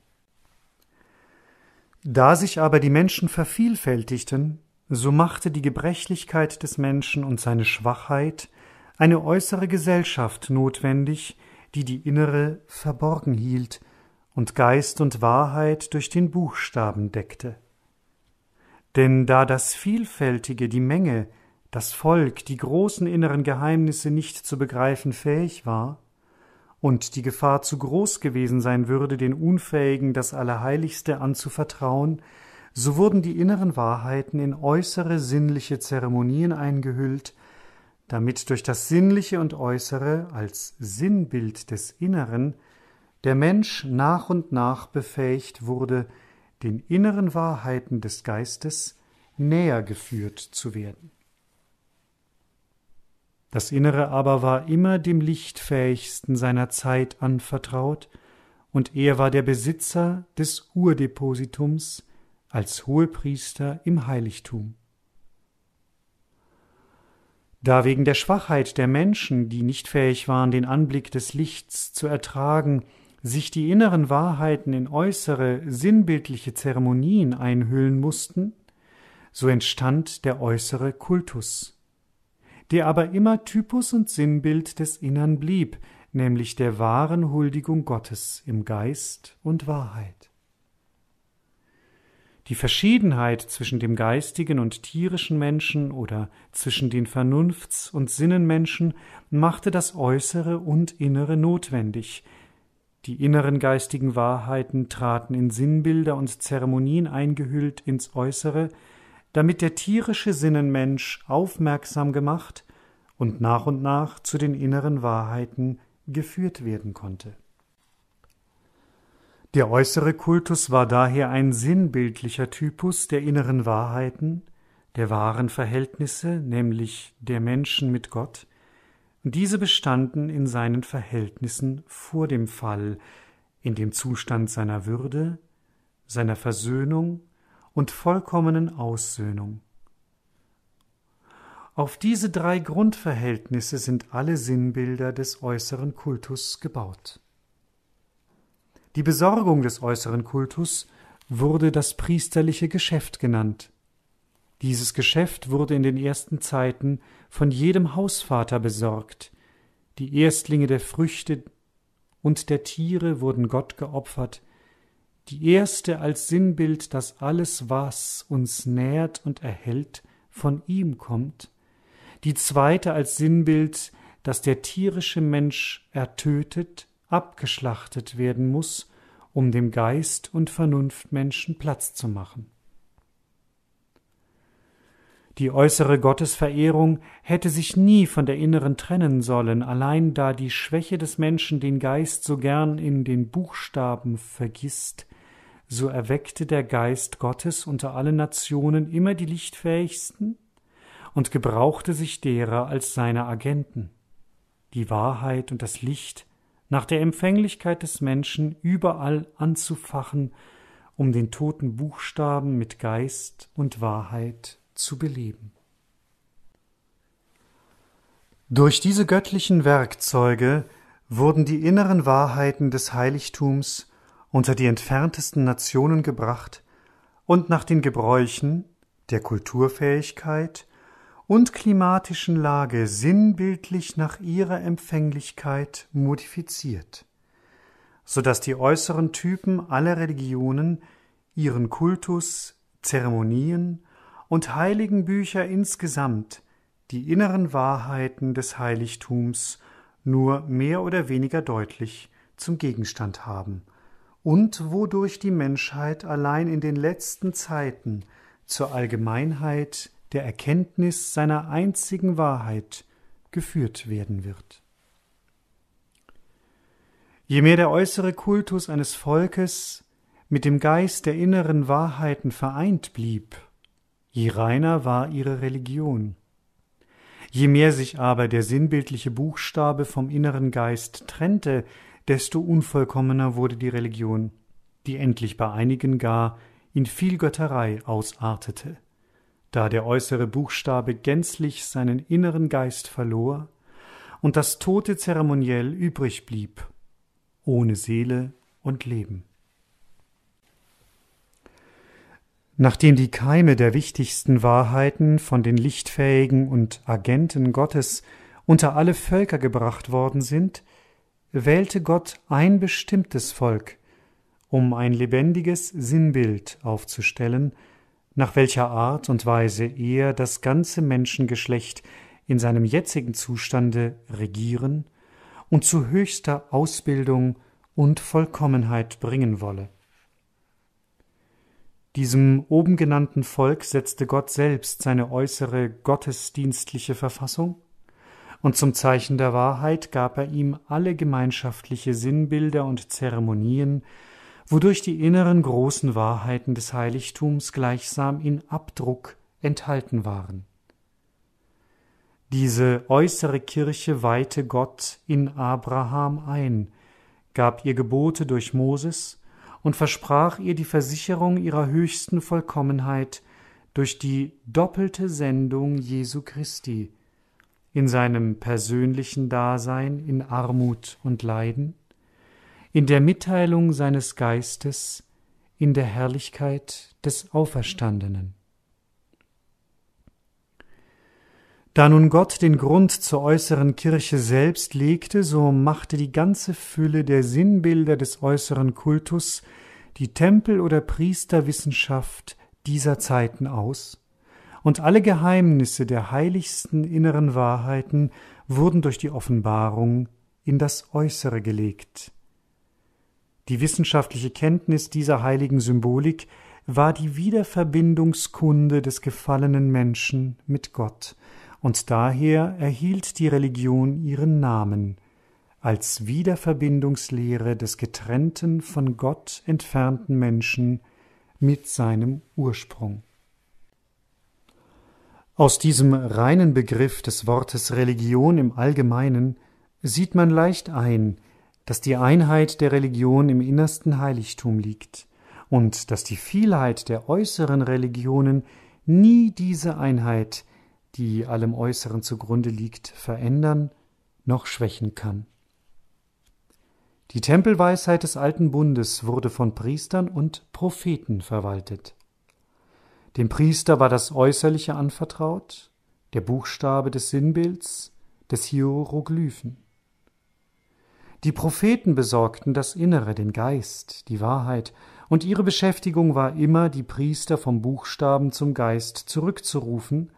Da sich aber die Menschen vervielfältigten, so machte die Gebrechlichkeit des Menschen und seine Schwachheit eine äußere Gesellschaft notwendig, die die innere verborgen hielt und Geist und Wahrheit durch den Buchstaben deckte. Denn da das Vielfältige, die Menge, das Volk, die großen inneren Geheimnisse nicht zu begreifen fähig war, und die Gefahr zu groß gewesen sein würde, den Unfähigen das Allerheiligste anzuvertrauen, so wurden die inneren Wahrheiten in äußere sinnliche Zeremonien eingehüllt, damit durch das Sinnliche und Äußere als Sinnbild des Inneren der Mensch nach und nach befähigt wurde, den inneren Wahrheiten des Geistes näher geführt zu werden. Das Innere aber war immer dem Lichtfähigsten seiner Zeit anvertraut, und er war der Besitzer des Urdepositums als Hohepriester im Heiligtum. Da wegen der Schwachheit der Menschen, die nicht fähig waren, den Anblick des Lichts zu ertragen, sich die inneren Wahrheiten in äußere sinnbildliche Zeremonien einhüllen mussten, so entstand der äußere Kultus der aber immer Typus und Sinnbild des Innern blieb, nämlich der wahren Huldigung Gottes im Geist und Wahrheit. Die Verschiedenheit zwischen dem geistigen und tierischen Menschen oder zwischen den Vernunfts- und Sinnenmenschen machte das Äußere und Innere notwendig. Die inneren geistigen Wahrheiten traten in Sinnbilder und Zeremonien eingehüllt ins Äußere, damit der tierische Sinnenmensch aufmerksam gemacht und nach und nach zu den inneren Wahrheiten geführt werden konnte. Der äußere Kultus war daher ein sinnbildlicher Typus der inneren Wahrheiten, der wahren Verhältnisse, nämlich der Menschen mit Gott, diese bestanden in seinen Verhältnissen vor dem Fall, in dem Zustand seiner Würde, seiner Versöhnung, und vollkommenen Aussöhnung. Auf diese drei Grundverhältnisse sind alle Sinnbilder des äußeren Kultus gebaut. Die Besorgung des äußeren Kultus wurde das priesterliche Geschäft genannt. Dieses Geschäft wurde in den ersten Zeiten von jedem Hausvater besorgt. Die Erstlinge der Früchte und der Tiere wurden Gott geopfert, die erste als Sinnbild, dass alles, was uns nährt und erhält, von ihm kommt, die zweite als Sinnbild, dass der tierische Mensch ertötet, abgeschlachtet werden muss, um dem Geist und Vernunftmenschen Platz zu machen. Die äußere Gottesverehrung hätte sich nie von der inneren trennen sollen, allein da die Schwäche des Menschen den Geist so gern in den Buchstaben vergisst, so erweckte der Geist Gottes unter allen Nationen immer die Lichtfähigsten und gebrauchte sich derer als seine Agenten. Die Wahrheit und das Licht nach der Empfänglichkeit des Menschen überall anzufachen, um den toten Buchstaben mit Geist und Wahrheit zu beleben. Durch diese göttlichen Werkzeuge wurden die inneren Wahrheiten des Heiligtums unter die entferntesten Nationen gebracht und nach den Gebräuchen, der Kulturfähigkeit und klimatischen Lage sinnbildlich nach ihrer Empfänglichkeit modifiziert, so dass die äußeren Typen aller Religionen ihren Kultus, Zeremonien und heiligen Bücher insgesamt die inneren Wahrheiten des Heiligtums nur mehr oder weniger deutlich zum Gegenstand haben und wodurch die Menschheit allein in den letzten Zeiten zur Allgemeinheit der Erkenntnis seiner einzigen Wahrheit geführt werden wird. Je mehr der äußere Kultus eines Volkes mit dem Geist der inneren Wahrheiten vereint blieb, je reiner war ihre Religion. Je mehr sich aber der sinnbildliche Buchstabe vom inneren Geist trennte, desto unvollkommener wurde die Religion, die endlich bei einigen gar in viel Götterei ausartete, da der äußere Buchstabe gänzlich seinen inneren Geist verlor und das tote Zeremoniell übrig blieb, ohne Seele und Leben. Nachdem die Keime der wichtigsten Wahrheiten von den lichtfähigen und Agenten Gottes unter alle Völker gebracht worden sind, wählte Gott ein bestimmtes Volk, um ein lebendiges Sinnbild aufzustellen, nach welcher Art und Weise er das ganze Menschengeschlecht in seinem jetzigen Zustande regieren und zu höchster Ausbildung und Vollkommenheit bringen wolle. Diesem oben genannten Volk setzte Gott selbst seine äußere gottesdienstliche Verfassung und zum Zeichen der Wahrheit gab er ihm alle gemeinschaftliche Sinnbilder und Zeremonien, wodurch die inneren großen Wahrheiten des Heiligtums gleichsam in Abdruck enthalten waren. Diese äußere Kirche weihte Gott in Abraham ein, gab ihr Gebote durch Moses und versprach ihr die Versicherung ihrer höchsten Vollkommenheit durch die doppelte Sendung Jesu Christi, in seinem persönlichen Dasein in Armut und Leiden, in der Mitteilung seines Geistes, in der Herrlichkeit des Auferstandenen. Da nun Gott den Grund zur äußeren Kirche selbst legte, so machte die ganze Fülle der Sinnbilder des äußeren Kultus die Tempel- oder Priesterwissenschaft dieser Zeiten aus und alle Geheimnisse der heiligsten inneren Wahrheiten wurden durch die Offenbarung in das Äußere gelegt. Die wissenschaftliche Kenntnis dieser heiligen Symbolik war die Wiederverbindungskunde des gefallenen Menschen mit Gott, und daher erhielt die Religion ihren Namen als Wiederverbindungslehre des getrennten von Gott entfernten Menschen mit seinem Ursprung. Aus diesem reinen Begriff des Wortes Religion im Allgemeinen sieht man leicht ein, dass die Einheit der Religion im innersten Heiligtum liegt und dass die Vielheit der äußeren Religionen nie diese Einheit, die allem Äußeren zugrunde liegt, verändern noch schwächen kann. Die Tempelweisheit des alten Bundes wurde von Priestern und Propheten verwaltet. Dem Priester war das Äußerliche anvertraut, der Buchstabe des Sinnbilds, des Hieroglyphen. Die Propheten besorgten das Innere, den Geist, die Wahrheit, und ihre Beschäftigung war immer, die Priester vom Buchstaben zum Geist zurückzurufen,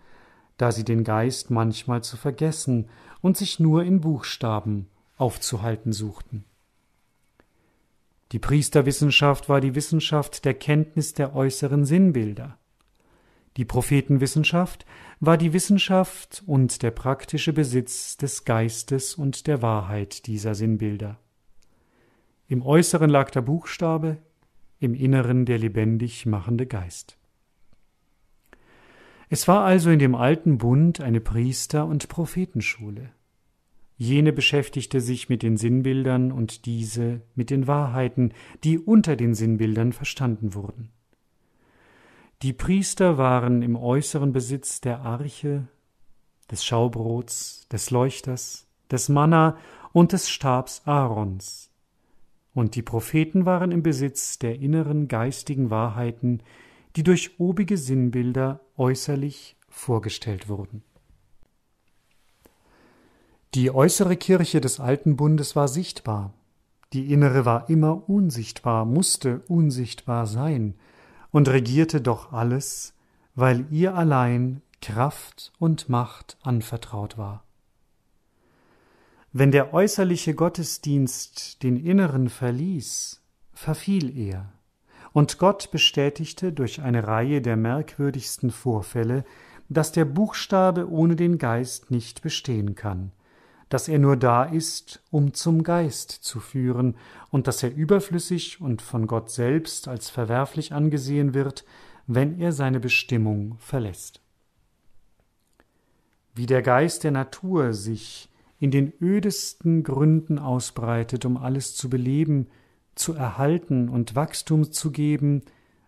da sie den Geist manchmal zu vergessen und sich nur in Buchstaben aufzuhalten suchten. Die Priesterwissenschaft war die Wissenschaft der Kenntnis der äußeren Sinnbilder, die Prophetenwissenschaft war die Wissenschaft und der praktische Besitz des Geistes und der Wahrheit dieser Sinnbilder. Im Äußeren lag der Buchstabe, im Inneren der lebendig machende Geist. Es war also in dem alten Bund eine Priester- und Prophetenschule. Jene beschäftigte sich mit den Sinnbildern und diese mit den Wahrheiten, die unter den Sinnbildern verstanden wurden. Die Priester waren im äußeren Besitz der Arche, des Schaubrots, des Leuchters, des Manna und des Stabs Aarons. Und die Propheten waren im Besitz der inneren geistigen Wahrheiten, die durch obige Sinnbilder äußerlich vorgestellt wurden. Die äußere Kirche des alten Bundes war sichtbar, die innere war immer unsichtbar, musste unsichtbar sein, und regierte doch alles, weil ihr allein Kraft und Macht anvertraut war. Wenn der äußerliche Gottesdienst den inneren verließ, verfiel er, und Gott bestätigte durch eine Reihe der merkwürdigsten Vorfälle, dass der Buchstabe ohne den Geist nicht bestehen kann, dass er nur da ist, um zum Geist zu führen, und dass er überflüssig und von Gott selbst als verwerflich angesehen wird, wenn er seine Bestimmung verlässt. Wie der Geist der Natur sich in den ödesten Gründen ausbreitet, um alles zu beleben, zu erhalten und Wachstum zu geben,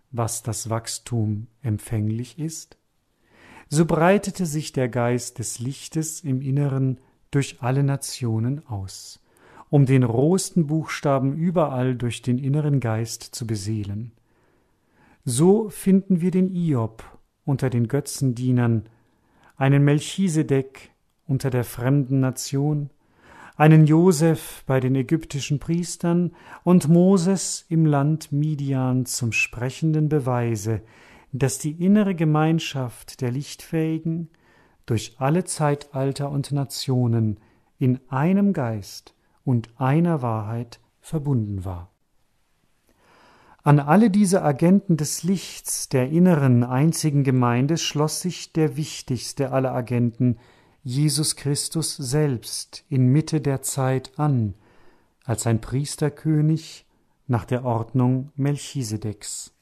was das Wachstum empfänglich ist, so breitete sich der Geist des Lichtes im Inneren durch alle Nationen aus, um den rohesten Buchstaben überall durch den inneren Geist zu beseelen. So finden wir den Iob unter den Götzendienern, einen Melchisedek unter der fremden Nation, einen Josef bei den ägyptischen Priestern und Moses im Land Midian zum sprechenden Beweise, dass die innere Gemeinschaft der Lichtfähigen durch alle Zeitalter und Nationen in einem Geist und einer Wahrheit verbunden war. An alle diese Agenten des Lichts der inneren einzigen Gemeinde schloss sich der wichtigste aller Agenten, Jesus Christus selbst, in Mitte der Zeit an, als ein Priesterkönig nach der Ordnung Melchisedeks.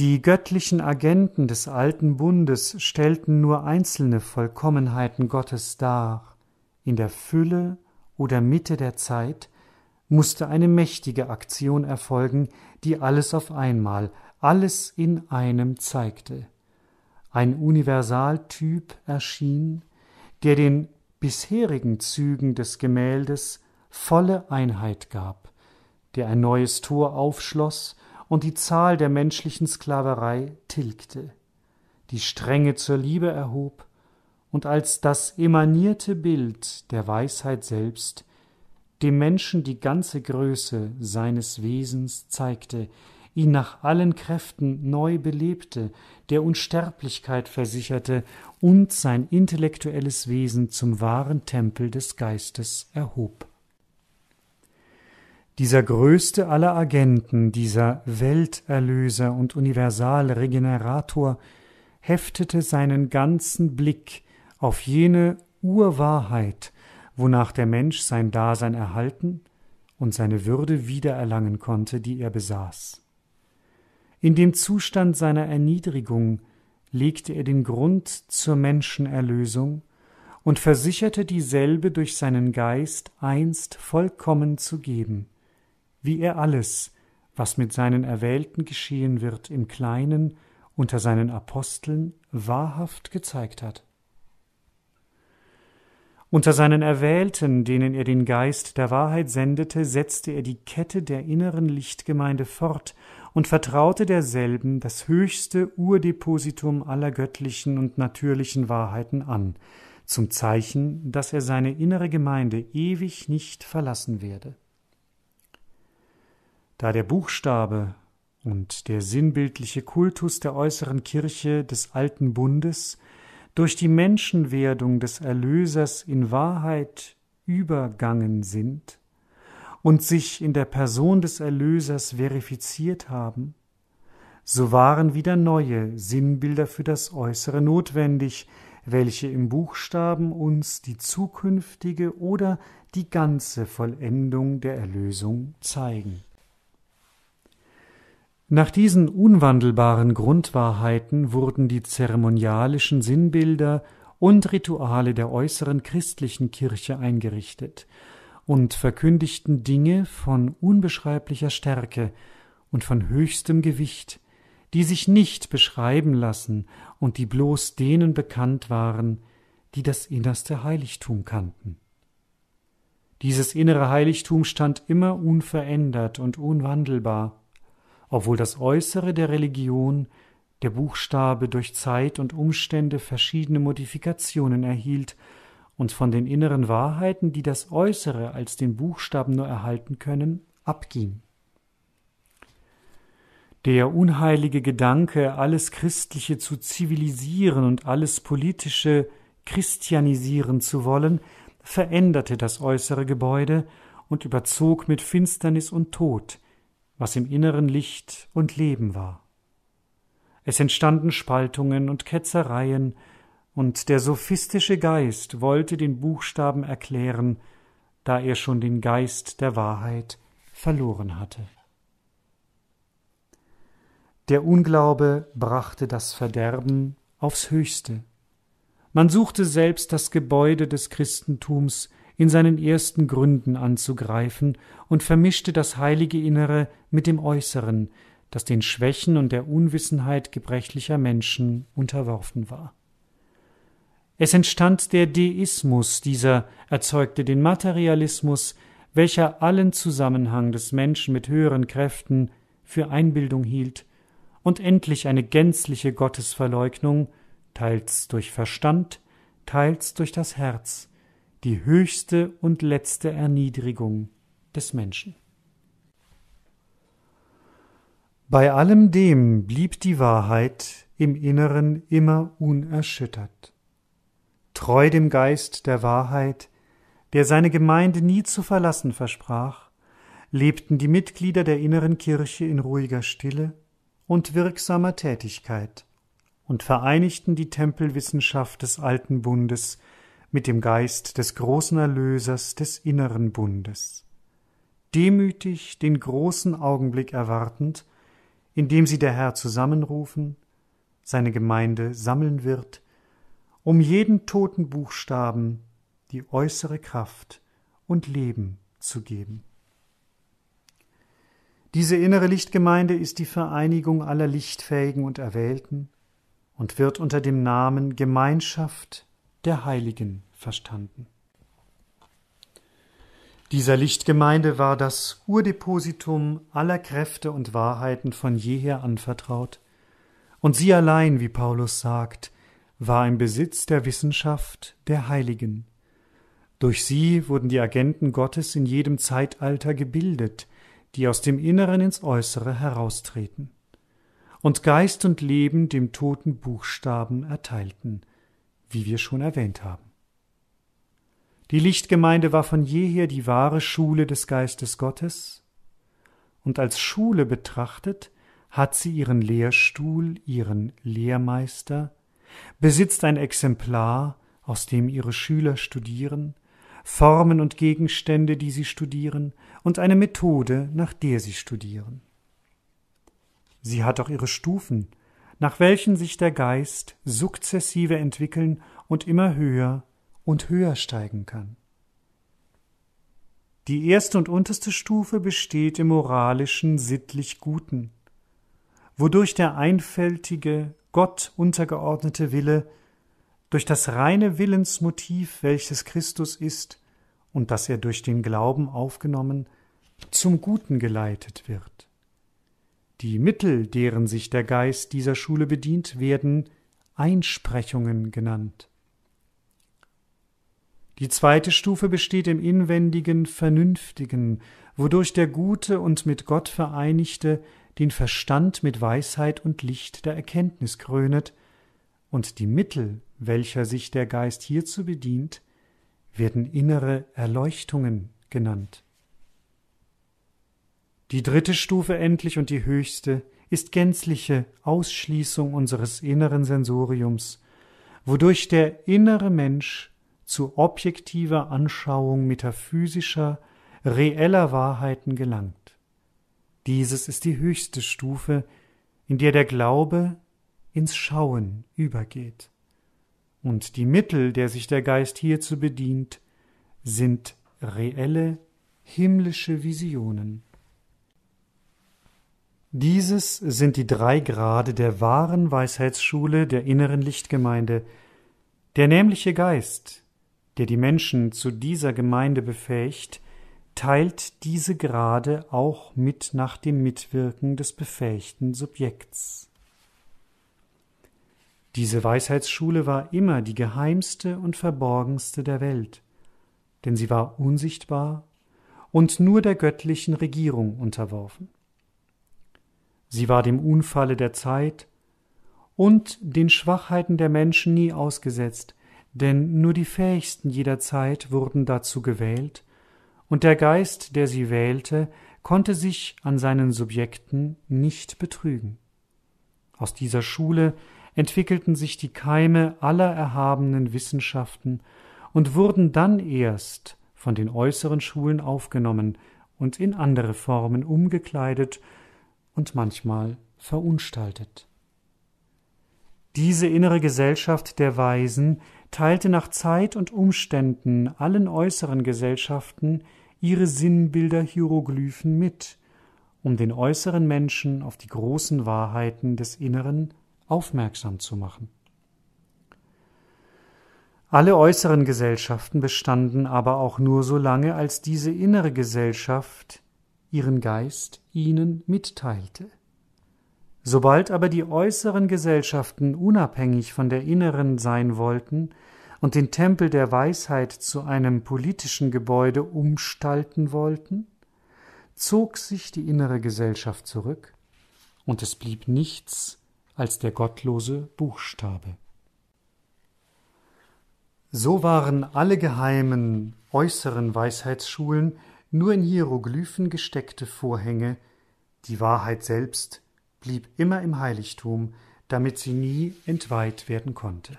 Die göttlichen Agenten des alten Bundes stellten nur einzelne Vollkommenheiten Gottes dar. In der Fülle oder Mitte der Zeit musste eine mächtige Aktion erfolgen, die alles auf einmal, alles in einem zeigte. Ein Universaltyp erschien, der den bisherigen Zügen des Gemäldes volle Einheit gab, der ein neues Tor aufschloss und die Zahl der menschlichen Sklaverei tilgte, die Strenge zur Liebe erhob und als das emanierte Bild der Weisheit selbst dem Menschen die ganze Größe seines Wesens zeigte, ihn nach allen Kräften neu belebte, der Unsterblichkeit versicherte und sein intellektuelles Wesen zum wahren Tempel des Geistes erhob dieser größte aller Agenten, dieser Welterlöser und Universalregenerator, heftete seinen ganzen Blick auf jene Urwahrheit, wonach der Mensch sein Dasein erhalten und seine Würde wiedererlangen konnte, die er besaß. In dem Zustand seiner Erniedrigung legte er den Grund zur Menschenerlösung und versicherte dieselbe durch seinen Geist einst vollkommen zu geben wie er alles, was mit seinen Erwählten geschehen wird, im Kleinen unter seinen Aposteln wahrhaft gezeigt hat. Unter seinen Erwählten, denen er den Geist der Wahrheit sendete, setzte er die Kette der inneren Lichtgemeinde fort und vertraute derselben das höchste Urdepositum aller göttlichen und natürlichen Wahrheiten an, zum Zeichen, dass er seine innere Gemeinde ewig nicht verlassen werde da der Buchstabe und der sinnbildliche Kultus der äußeren Kirche des alten Bundes durch die Menschenwerdung des Erlösers in Wahrheit übergangen sind und sich in der Person des Erlösers verifiziert haben, so waren wieder neue Sinnbilder für das Äußere notwendig, welche im Buchstaben uns die zukünftige oder die ganze Vollendung der Erlösung zeigen. Nach diesen unwandelbaren Grundwahrheiten wurden die zeremonialischen Sinnbilder und Rituale der äußeren christlichen Kirche eingerichtet und verkündigten Dinge von unbeschreiblicher Stärke und von höchstem Gewicht, die sich nicht beschreiben lassen und die bloß denen bekannt waren, die das innerste Heiligtum kannten. Dieses innere Heiligtum stand immer unverändert und unwandelbar, obwohl das Äußere der Religion, der Buchstabe durch Zeit und Umstände verschiedene Modifikationen erhielt und von den inneren Wahrheiten, die das Äußere als den Buchstaben nur erhalten können, abging. Der unheilige Gedanke, alles Christliche zu zivilisieren und alles Politische christianisieren zu wollen, veränderte das äußere Gebäude und überzog mit Finsternis und Tod was im Inneren Licht und Leben war. Es entstanden Spaltungen und Ketzereien, und der sophistische Geist wollte den Buchstaben erklären, da er schon den Geist der Wahrheit verloren hatte. Der Unglaube brachte das Verderben aufs höchste. Man suchte selbst das Gebäude des Christentums in seinen ersten Gründen anzugreifen und vermischte das heilige Innere mit dem Äußeren, das den Schwächen und der Unwissenheit gebrechlicher Menschen unterworfen war. Es entstand der Deismus, dieser erzeugte den Materialismus, welcher allen Zusammenhang des Menschen mit höheren Kräften für Einbildung hielt, und endlich eine gänzliche Gottesverleugnung, teils durch Verstand, teils durch das Herz, die höchste und letzte Erniedrigung des Menschen. Bei allem dem blieb die Wahrheit im Inneren immer unerschüttert. Treu dem Geist der Wahrheit, der seine Gemeinde nie zu verlassen versprach, lebten die Mitglieder der inneren Kirche in ruhiger Stille und wirksamer Tätigkeit und vereinigten die Tempelwissenschaft des alten Bundes mit dem Geist des großen Erlösers des inneren Bundes, demütig den großen Augenblick erwartend, in dem sie der Herr zusammenrufen, seine Gemeinde sammeln wird, um jeden toten Buchstaben die äußere Kraft und Leben zu geben. Diese innere Lichtgemeinde ist die Vereinigung aller Lichtfähigen und Erwählten und wird unter dem Namen Gemeinschaft der Heiligen verstanden. Dieser Lichtgemeinde war das Urdepositum aller Kräfte und Wahrheiten von jeher anvertraut, und sie allein, wie Paulus sagt, war im Besitz der Wissenschaft der Heiligen. Durch sie wurden die Agenten Gottes in jedem Zeitalter gebildet, die aus dem Inneren ins Äußere heraustreten und Geist und Leben dem toten Buchstaben erteilten, wie wir schon erwähnt haben. Die Lichtgemeinde war von jeher die wahre Schule des Geistes Gottes, und als Schule betrachtet hat sie ihren Lehrstuhl, ihren Lehrmeister, besitzt ein Exemplar, aus dem ihre Schüler studieren, Formen und Gegenstände, die sie studieren, und eine Methode, nach der sie studieren. Sie hat auch ihre Stufen, nach welchen sich der Geist sukzessive entwickeln und immer höher und höher steigen kann. Die erste und unterste Stufe besteht im moralischen, sittlich Guten, wodurch der einfältige, Gott untergeordnete Wille durch das reine Willensmotiv, welches Christus ist und das er durch den Glauben aufgenommen, zum Guten geleitet wird. Die Mittel, deren sich der Geist dieser Schule bedient, werden Einsprechungen genannt. Die zweite Stufe besteht im inwendigen Vernünftigen, wodurch der Gute und mit Gott Vereinigte den Verstand mit Weisheit und Licht der Erkenntnis krönet, und die Mittel, welcher sich der Geist hierzu bedient, werden innere Erleuchtungen genannt. Die dritte Stufe endlich und die höchste ist gänzliche Ausschließung unseres inneren Sensoriums, wodurch der innere Mensch zu objektiver Anschauung metaphysischer, reeller Wahrheiten gelangt. Dieses ist die höchste Stufe, in der der Glaube ins Schauen übergeht. Und die Mittel, der sich der Geist hierzu bedient, sind reelle himmlische Visionen. Dieses sind die drei Grade der wahren Weisheitsschule der inneren Lichtgemeinde, der nämliche Geist, der die Menschen zu dieser Gemeinde befähigt, teilt diese Grade auch mit nach dem Mitwirken des befähigten Subjekts. Diese Weisheitsschule war immer die geheimste und verborgenste der Welt, denn sie war unsichtbar und nur der göttlichen Regierung unterworfen. Sie war dem Unfalle der Zeit und den Schwachheiten der Menschen nie ausgesetzt, denn nur die Fähigsten jeder Zeit wurden dazu gewählt, und der Geist, der sie wählte, konnte sich an seinen Subjekten nicht betrügen. Aus dieser Schule entwickelten sich die Keime aller erhabenen Wissenschaften und wurden dann erst von den äußeren Schulen aufgenommen und in andere Formen umgekleidet und manchmal verunstaltet. Diese innere Gesellschaft der Weisen teilte nach Zeit und Umständen allen äußeren Gesellschaften ihre Sinnbilder Hieroglyphen mit, um den äußeren Menschen auf die großen Wahrheiten des Inneren aufmerksam zu machen. Alle äußeren Gesellschaften bestanden aber auch nur so lange, als diese innere Gesellschaft ihren Geist ihnen mitteilte. Sobald aber die äußeren Gesellschaften unabhängig von der inneren sein wollten und den Tempel der Weisheit zu einem politischen Gebäude umstalten wollten, zog sich die innere Gesellschaft zurück, und es blieb nichts als der gottlose Buchstabe. So waren alle geheimen äußeren Weisheitsschulen nur in Hieroglyphen gesteckte Vorhänge, die Wahrheit selbst blieb immer im Heiligtum, damit sie nie entweiht werden konnte.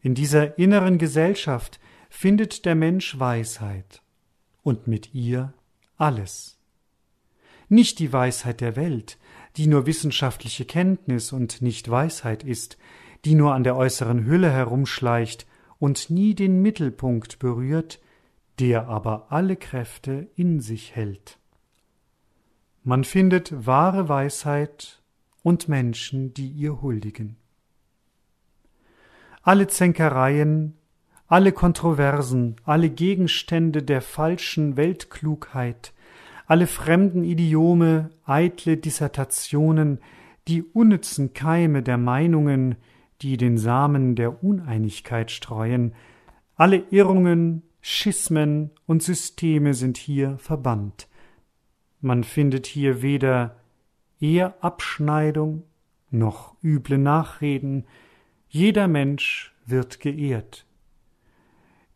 In dieser inneren Gesellschaft findet der Mensch Weisheit und mit ihr alles. Nicht die Weisheit der Welt, die nur wissenschaftliche Kenntnis und nicht Weisheit ist, die nur an der äußeren Hülle herumschleicht und nie den Mittelpunkt berührt, der aber alle Kräfte in sich hält. Man findet wahre Weisheit und Menschen, die ihr huldigen. Alle Zänkereien, alle Kontroversen, alle Gegenstände der falschen Weltklugheit, alle fremden Idiome, eitle Dissertationen, die unnützen Keime der Meinungen, die den Samen der Uneinigkeit streuen, alle Irrungen, Schismen und Systeme sind hier verbannt. Man findet hier weder Eheabschneidung noch üble Nachreden, jeder Mensch wird geehrt.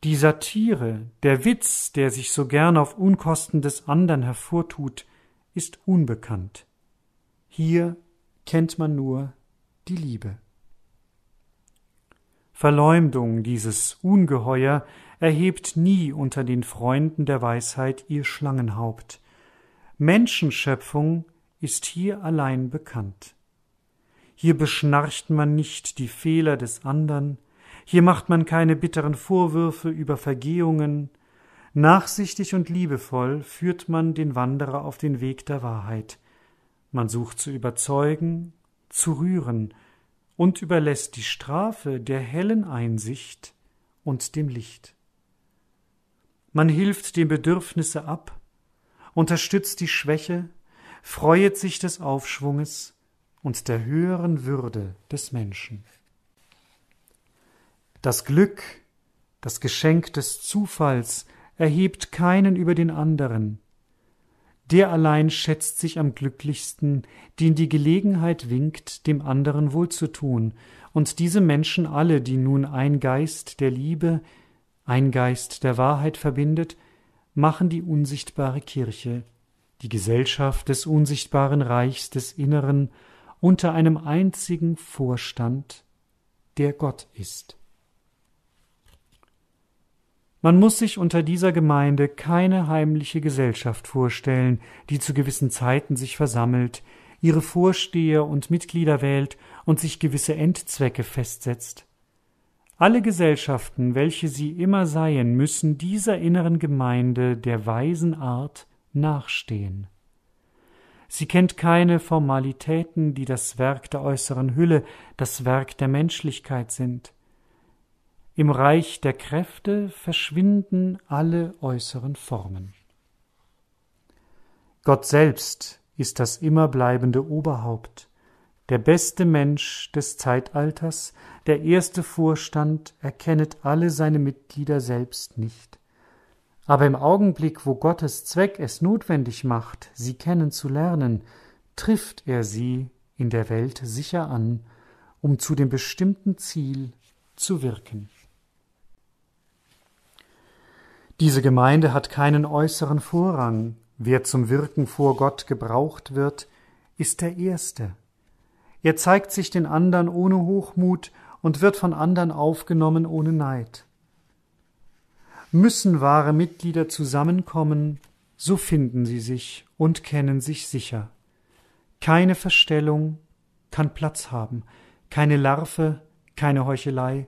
Die Satire, der Witz, der sich so gern auf Unkosten des andern hervortut, ist unbekannt. Hier kennt man nur die Liebe. Verleumdung, dieses Ungeheuer, erhebt nie unter den Freunden der Weisheit ihr Schlangenhaupt. Menschenschöpfung ist hier allein bekannt. Hier beschnarcht man nicht die Fehler des andern, hier macht man keine bitteren Vorwürfe über Vergehungen, nachsichtig und liebevoll führt man den Wanderer auf den Weg der Wahrheit, man sucht zu überzeugen, zu rühren und überlässt die Strafe der hellen Einsicht und dem Licht. Man hilft dem Bedürfnisse ab, unterstützt die Schwäche, freuet sich des Aufschwunges und der höheren Würde des Menschen. Das Glück, das Geschenk des Zufalls erhebt keinen über den anderen. Der allein schätzt sich am glücklichsten, den die Gelegenheit winkt, dem anderen wohlzutun, und diese Menschen alle, die nun ein Geist der Liebe, ein Geist der Wahrheit verbindet, machen die unsichtbare Kirche, die Gesellschaft des unsichtbaren Reichs des Inneren unter einem einzigen Vorstand, der Gott ist. Man muss sich unter dieser Gemeinde keine heimliche Gesellschaft vorstellen, die zu gewissen Zeiten sich versammelt, ihre Vorsteher und Mitglieder wählt und sich gewisse Endzwecke festsetzt, alle Gesellschaften, welche sie immer seien, müssen dieser inneren Gemeinde der weisen Art nachstehen. Sie kennt keine Formalitäten, die das Werk der äußeren Hülle, das Werk der Menschlichkeit sind. Im Reich der Kräfte verschwinden alle äußeren Formen. Gott selbst ist das immerbleibende Oberhaupt, der beste Mensch des Zeitalters, der erste Vorstand erkennet alle seine Mitglieder selbst nicht. Aber im Augenblick, wo Gottes Zweck es notwendig macht, sie kennenzulernen, trifft er sie in der Welt sicher an, um zu dem bestimmten Ziel zu wirken. Diese Gemeinde hat keinen äußeren Vorrang. Wer zum Wirken vor Gott gebraucht wird, ist der Erste. Er zeigt sich den anderen ohne Hochmut und wird von anderen aufgenommen ohne Neid. Müssen wahre Mitglieder zusammenkommen, so finden sie sich und kennen sich sicher. Keine Verstellung kann Platz haben, keine Larve, keine Heuchelei,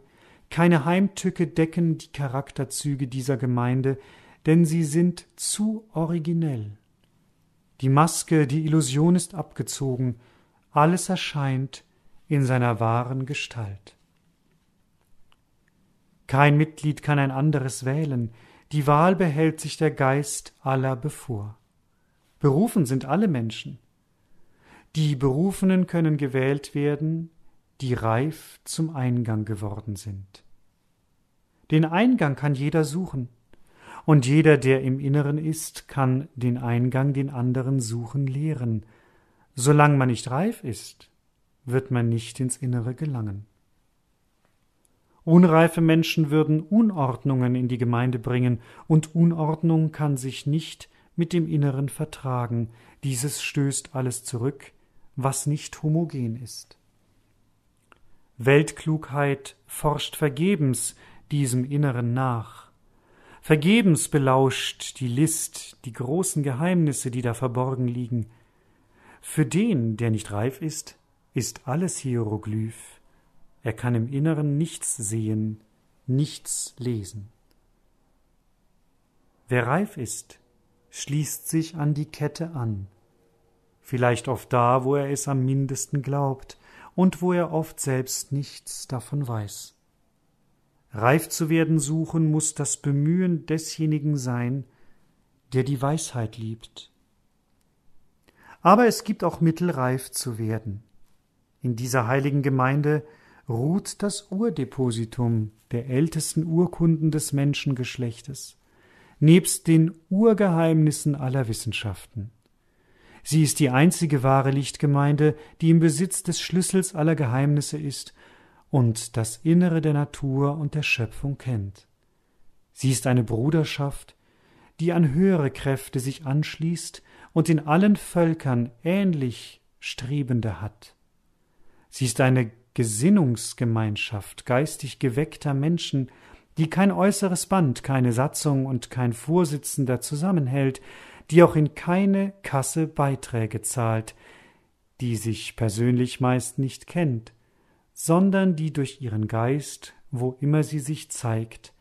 keine Heimtücke decken die Charakterzüge dieser Gemeinde, denn sie sind zu originell. Die Maske, die Illusion ist abgezogen, alles erscheint in seiner wahren Gestalt. Kein Mitglied kann ein anderes wählen, die Wahl behält sich der Geist aller bevor. Berufen sind alle Menschen. Die Berufenen können gewählt werden, die reif zum Eingang geworden sind. Den Eingang kann jeder suchen, und jeder, der im Inneren ist, kann den Eingang den anderen suchen lehren. Solange man nicht reif ist, wird man nicht ins Innere gelangen. Unreife Menschen würden Unordnungen in die Gemeinde bringen, und Unordnung kann sich nicht mit dem Inneren vertragen, dieses stößt alles zurück, was nicht homogen ist. Weltklugheit forscht vergebens diesem Inneren nach. Vergebens belauscht die List die großen Geheimnisse, die da verborgen liegen. Für den, der nicht reif ist, ist alles Hieroglyph. Er kann im Inneren nichts sehen, nichts lesen. Wer reif ist, schließt sich an die Kette an, vielleicht oft da, wo er es am mindesten glaubt und wo er oft selbst nichts davon weiß. Reif zu werden suchen muss das Bemühen desjenigen sein, der die Weisheit liebt. Aber es gibt auch Mittel, reif zu werden. In dieser heiligen Gemeinde ruht das Urdepositum der ältesten Urkunden des Menschengeschlechtes, nebst den Urgeheimnissen aller Wissenschaften. Sie ist die einzige wahre Lichtgemeinde, die im Besitz des Schlüssels aller Geheimnisse ist und das Innere der Natur und der Schöpfung kennt. Sie ist eine Bruderschaft, die an höhere Kräfte sich anschließt und in allen Völkern ähnlich Strebende hat. Sie ist eine Gesinnungsgemeinschaft geistig geweckter Menschen, die kein äußeres Band, keine Satzung und kein Vorsitzender zusammenhält, die auch in keine Kasse Beiträge zahlt, die sich persönlich meist nicht kennt, sondern die durch ihren Geist, wo immer sie sich zeigt,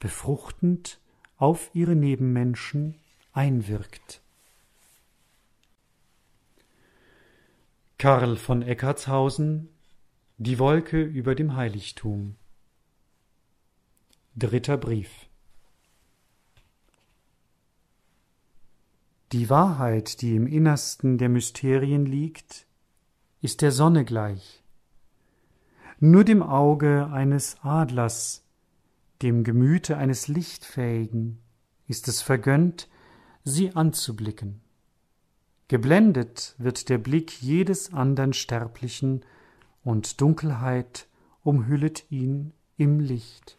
befruchtend auf ihre Nebenmenschen einwirkt. Karl von Eckartshausen die Wolke über dem Heiligtum. Dritter Brief. Die Wahrheit, die im Innersten der Mysterien liegt, ist der Sonne gleich. Nur dem Auge eines Adlers, dem Gemüte eines Lichtfähigen, ist es vergönnt, sie anzublicken. Geblendet wird der Blick jedes andern Sterblichen und Dunkelheit umhüllet ihn im Licht.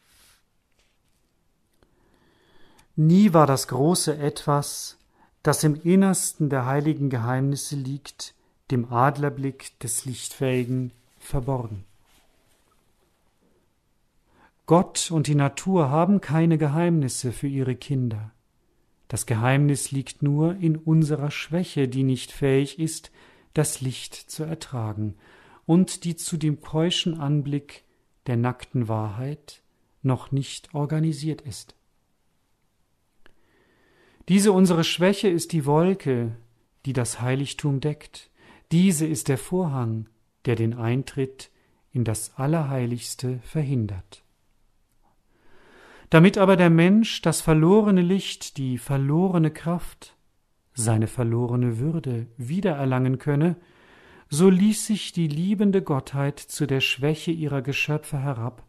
Nie war das große Etwas, das im Innersten der heiligen Geheimnisse liegt, dem Adlerblick des Lichtfähigen verborgen. Gott und die Natur haben keine Geheimnisse für ihre Kinder. Das Geheimnis liegt nur in unserer Schwäche, die nicht fähig ist, das Licht zu ertragen und die zu dem keuschen Anblick der nackten Wahrheit noch nicht organisiert ist. Diese unsere Schwäche ist die Wolke, die das Heiligtum deckt, diese ist der Vorhang, der den Eintritt in das Allerheiligste verhindert. Damit aber der Mensch das verlorene Licht, die verlorene Kraft, seine verlorene Würde wiedererlangen könne, so ließ sich die liebende Gottheit zu der Schwäche ihrer Geschöpfe herab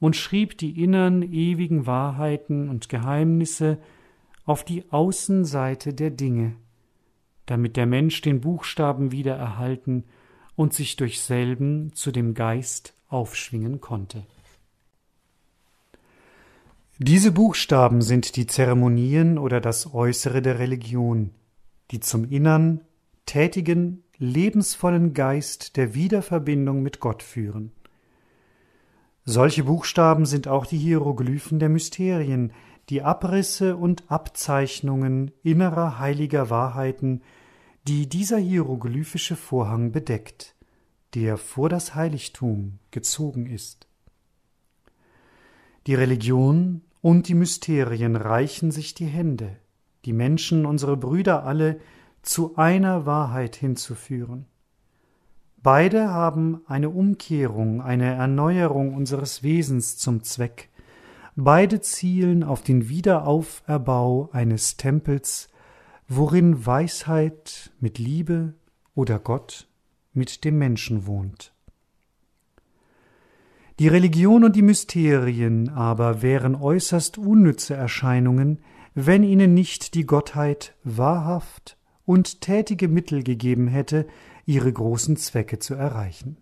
und schrieb die innern ewigen Wahrheiten und Geheimnisse auf die Außenseite der Dinge, damit der Mensch den Buchstaben wieder erhalten und sich durch selben zu dem Geist aufschwingen konnte. Diese Buchstaben sind die Zeremonien oder das Äußere der Religion, die zum Innern, Tätigen lebensvollen Geist der Wiederverbindung mit Gott führen. Solche Buchstaben sind auch die Hieroglyphen der Mysterien, die Abrisse und Abzeichnungen innerer heiliger Wahrheiten, die dieser hieroglyphische Vorhang bedeckt, der vor das Heiligtum gezogen ist. Die Religion und die Mysterien reichen sich die Hände, die Menschen, unsere Brüder alle, zu einer Wahrheit hinzuführen. Beide haben eine Umkehrung, eine Erneuerung unseres Wesens zum Zweck. Beide zielen auf den Wiederauferbau eines Tempels, worin Weisheit mit Liebe oder Gott mit dem Menschen wohnt. Die Religion und die Mysterien aber wären äußerst unnütze Erscheinungen, wenn ihnen nicht die Gottheit wahrhaft und tätige Mittel gegeben hätte, ihre großen Zwecke zu erreichen.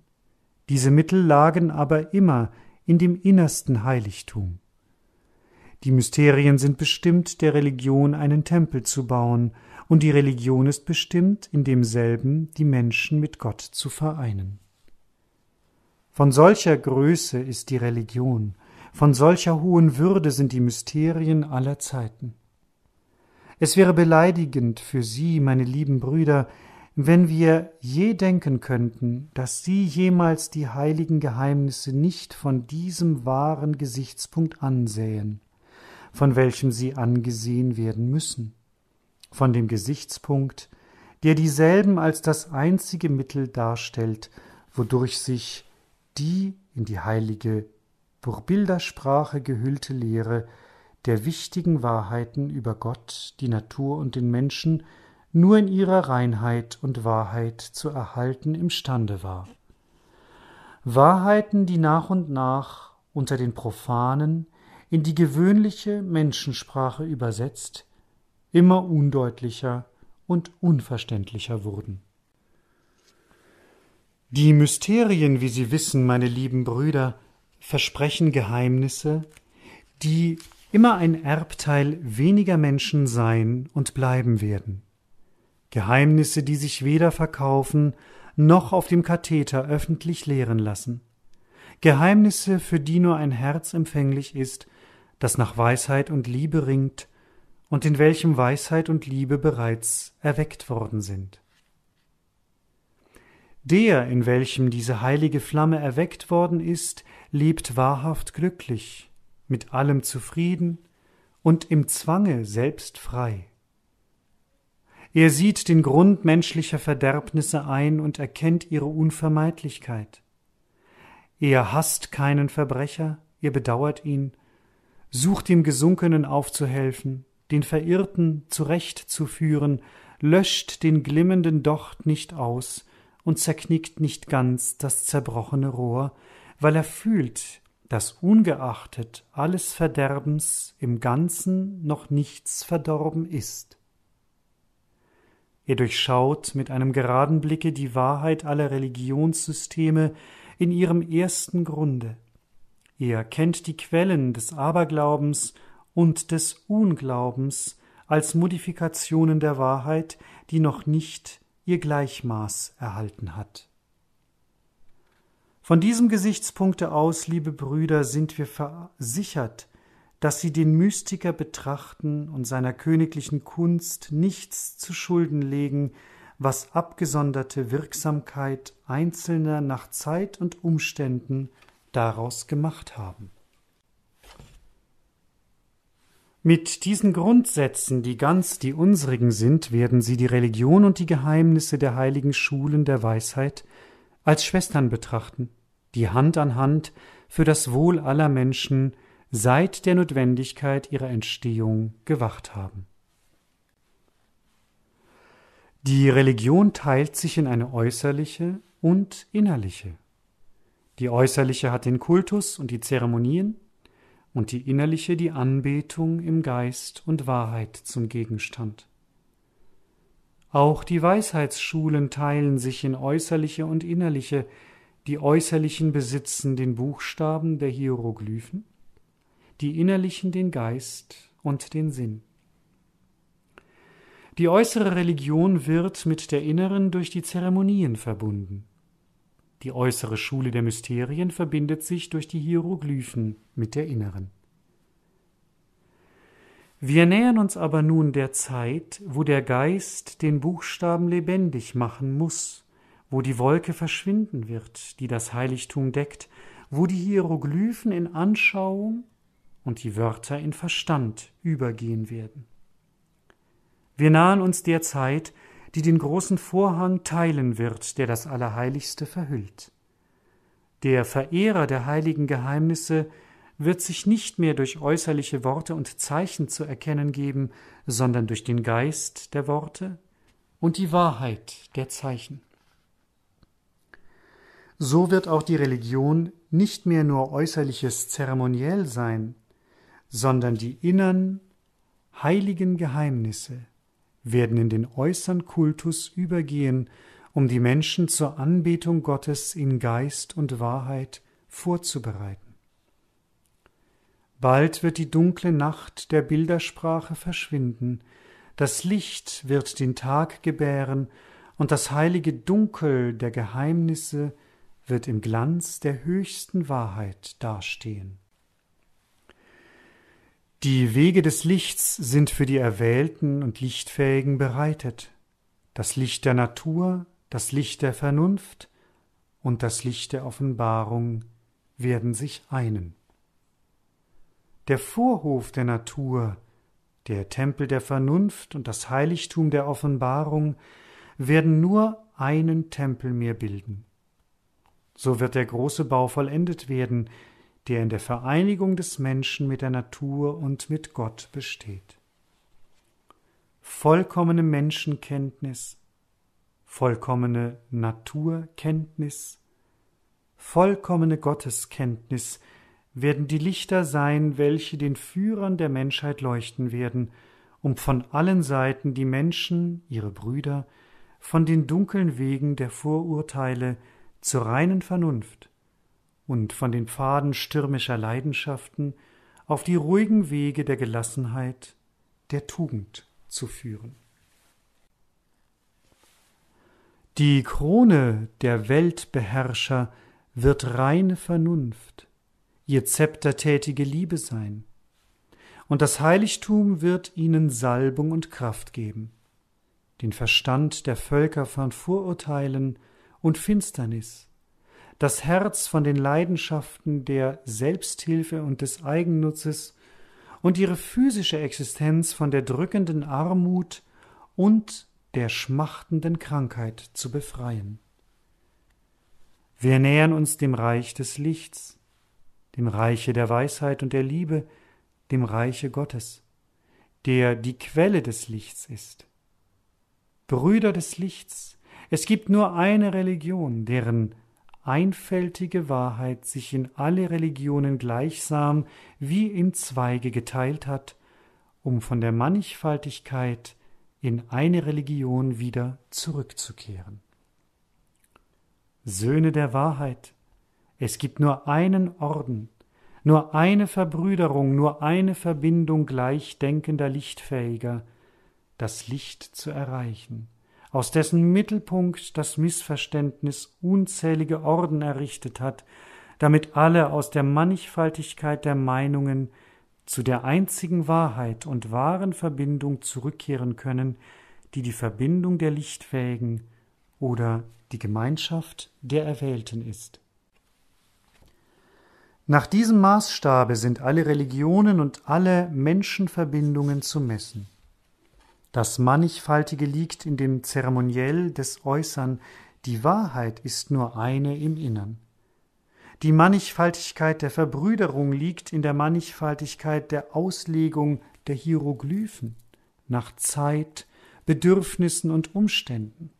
Diese Mittel lagen aber immer in dem innersten Heiligtum. Die Mysterien sind bestimmt, der Religion einen Tempel zu bauen, und die Religion ist bestimmt, in demselben die Menschen mit Gott zu vereinen. Von solcher Größe ist die Religion, von solcher hohen Würde sind die Mysterien aller Zeiten. Es wäre beleidigend für Sie, meine lieben Brüder, wenn wir je denken könnten, dass Sie jemals die heiligen Geheimnisse nicht von diesem wahren Gesichtspunkt ansähen, von welchem sie angesehen werden müssen, von dem Gesichtspunkt, der dieselben als das einzige Mittel darstellt, wodurch sich die in die heilige Bildersprache gehüllte Lehre der wichtigen Wahrheiten über Gott, die Natur und den Menschen nur in ihrer Reinheit und Wahrheit zu erhalten imstande war. Wahrheiten, die nach und nach unter den Profanen in die gewöhnliche Menschensprache übersetzt, immer undeutlicher und unverständlicher wurden. Die Mysterien, wie Sie wissen, meine lieben Brüder, versprechen Geheimnisse, die immer ein Erbteil weniger Menschen sein und bleiben werden. Geheimnisse, die sich weder verkaufen noch auf dem Katheter öffentlich lehren lassen. Geheimnisse, für die nur ein Herz empfänglich ist, das nach Weisheit und Liebe ringt und in welchem Weisheit und Liebe bereits erweckt worden sind. Der, in welchem diese heilige Flamme erweckt worden ist, lebt wahrhaft glücklich, mit allem zufrieden und im Zwange selbst frei. Er sieht den Grund menschlicher Verderbnisse ein und erkennt ihre Unvermeidlichkeit. Er hasst keinen Verbrecher, er bedauert ihn, sucht dem Gesunkenen aufzuhelfen, den Verirrten zurechtzuführen, löscht den glimmenden Docht nicht aus und zerknickt nicht ganz das zerbrochene Rohr, weil er fühlt, dass ungeachtet alles Verderbens im Ganzen noch nichts verdorben ist. Er durchschaut mit einem geraden Blicke die Wahrheit aller Religionssysteme in ihrem ersten Grunde. Er kennt die Quellen des Aberglaubens und des Unglaubens als Modifikationen der Wahrheit, die noch nicht ihr Gleichmaß erhalten hat. Von diesem Gesichtspunkte aus, liebe Brüder, sind wir versichert, dass sie den Mystiker betrachten und seiner königlichen Kunst nichts zu Schulden legen, was abgesonderte Wirksamkeit Einzelner nach Zeit und Umständen daraus gemacht haben. Mit diesen Grundsätzen, die ganz die unsrigen sind, werden sie die Religion und die Geheimnisse der heiligen Schulen der Weisheit als Schwestern betrachten die Hand an Hand für das Wohl aller Menschen seit der Notwendigkeit ihrer Entstehung gewacht haben. Die Religion teilt sich in eine äußerliche und innerliche. Die äußerliche hat den Kultus und die Zeremonien und die innerliche die Anbetung im Geist und Wahrheit zum Gegenstand. Auch die Weisheitsschulen teilen sich in äußerliche und innerliche, die äußerlichen besitzen den Buchstaben der Hieroglyphen, die innerlichen den Geist und den Sinn. Die äußere Religion wird mit der inneren durch die Zeremonien verbunden. Die äußere Schule der Mysterien verbindet sich durch die Hieroglyphen mit der inneren. Wir nähern uns aber nun der Zeit, wo der Geist den Buchstaben lebendig machen muss, wo die Wolke verschwinden wird, die das Heiligtum deckt, wo die Hieroglyphen in Anschauung und die Wörter in Verstand übergehen werden. Wir nahen uns der Zeit, die den großen Vorhang teilen wird, der das Allerheiligste verhüllt. Der Verehrer der heiligen Geheimnisse wird sich nicht mehr durch äußerliche Worte und Zeichen zu erkennen geben, sondern durch den Geist der Worte und die Wahrheit der Zeichen. So wird auch die Religion nicht mehr nur äußerliches Zeremoniell sein, sondern die innern, heiligen Geheimnisse werden in den äußern Kultus übergehen, um die Menschen zur Anbetung Gottes in Geist und Wahrheit vorzubereiten. Bald wird die dunkle Nacht der Bildersprache verschwinden, das Licht wird den Tag gebären und das heilige Dunkel der Geheimnisse wird im Glanz der höchsten Wahrheit dastehen. Die Wege des Lichts sind für die Erwählten und Lichtfähigen bereitet. Das Licht der Natur, das Licht der Vernunft und das Licht der Offenbarung werden sich einen. Der Vorhof der Natur, der Tempel der Vernunft und das Heiligtum der Offenbarung werden nur einen Tempel mehr bilden. So wird der große Bau vollendet werden, der in der Vereinigung des Menschen mit der Natur und mit Gott besteht. Vollkommene Menschenkenntnis, vollkommene Naturkenntnis, vollkommene Gotteskenntnis werden die Lichter sein, welche den Führern der Menschheit leuchten werden, um von allen Seiten die Menschen, ihre Brüder, von den dunklen Wegen der Vorurteile, zur reinen Vernunft und von den Pfaden stürmischer Leidenschaften auf die ruhigen Wege der Gelassenheit, der Tugend zu führen. Die Krone der Weltbeherrscher wird reine Vernunft, ihr zeptertätige Liebe sein, und das Heiligtum wird ihnen Salbung und Kraft geben, den Verstand der Völker von Vorurteilen, und Finsternis, das Herz von den Leidenschaften der Selbsthilfe und des Eigennutzes und ihre physische Existenz von der drückenden Armut und der schmachtenden Krankheit zu befreien. Wir nähern uns dem Reich des Lichts, dem Reiche der Weisheit und der Liebe, dem Reiche Gottes, der die Quelle des Lichts ist. Brüder des Lichts, es gibt nur eine Religion, deren einfältige Wahrheit sich in alle Religionen gleichsam wie in Zweige geteilt hat, um von der Mannigfaltigkeit in eine Religion wieder zurückzukehren. Söhne der Wahrheit, es gibt nur einen Orden, nur eine Verbrüderung, nur eine Verbindung gleichdenkender Lichtfähiger, das Licht zu erreichen aus dessen Mittelpunkt das Missverständnis unzählige Orden errichtet hat, damit alle aus der Mannigfaltigkeit der Meinungen zu der einzigen Wahrheit und wahren Verbindung zurückkehren können, die die Verbindung der Lichtfähigen oder die Gemeinschaft der Erwählten ist. Nach diesem Maßstabe sind alle Religionen und alle Menschenverbindungen zu messen. Das Mannigfaltige liegt in dem Zeremoniell des Äußern, die Wahrheit ist nur eine im Innern. Die Mannigfaltigkeit der Verbrüderung liegt in der Mannigfaltigkeit der Auslegung der Hieroglyphen nach Zeit, Bedürfnissen und Umständen.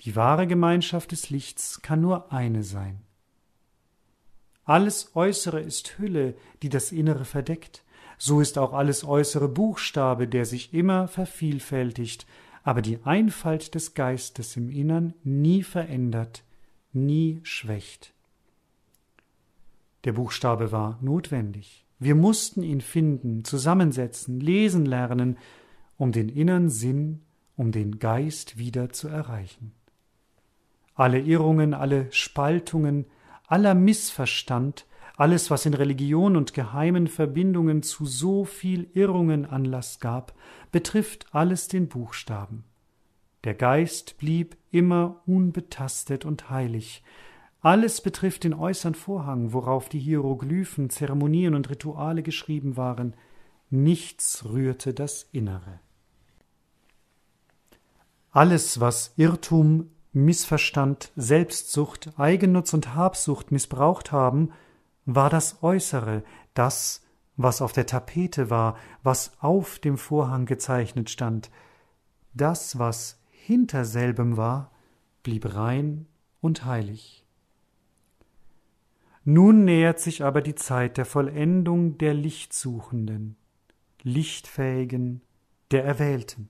Die wahre Gemeinschaft des Lichts kann nur eine sein. Alles Äußere ist Hülle, die das Innere verdeckt so ist auch alles äußere Buchstabe, der sich immer vervielfältigt, aber die Einfalt des Geistes im Innern nie verändert, nie schwächt. Der Buchstabe war notwendig. Wir mussten ihn finden, zusammensetzen, lesen lernen, um den inneren Sinn, um den Geist wieder zu erreichen. Alle Irrungen, alle Spaltungen, aller Missverstand alles, was in Religion und geheimen Verbindungen zu so viel Irrungen Anlass gab, betrifft alles den Buchstaben. Der Geist blieb immer unbetastet und heilig. Alles betrifft den äußern Vorhang, worauf die Hieroglyphen, Zeremonien und Rituale geschrieben waren. Nichts rührte das Innere. Alles, was Irrtum, Missverstand, Selbstsucht, Eigennutz und Habsucht missbraucht haben, war das Äußere, das, was auf der Tapete war, was auf dem Vorhang gezeichnet stand, das, was hinter selbem war, blieb rein und heilig. Nun nähert sich aber die Zeit der Vollendung der Lichtsuchenden, Lichtfähigen, der Erwählten.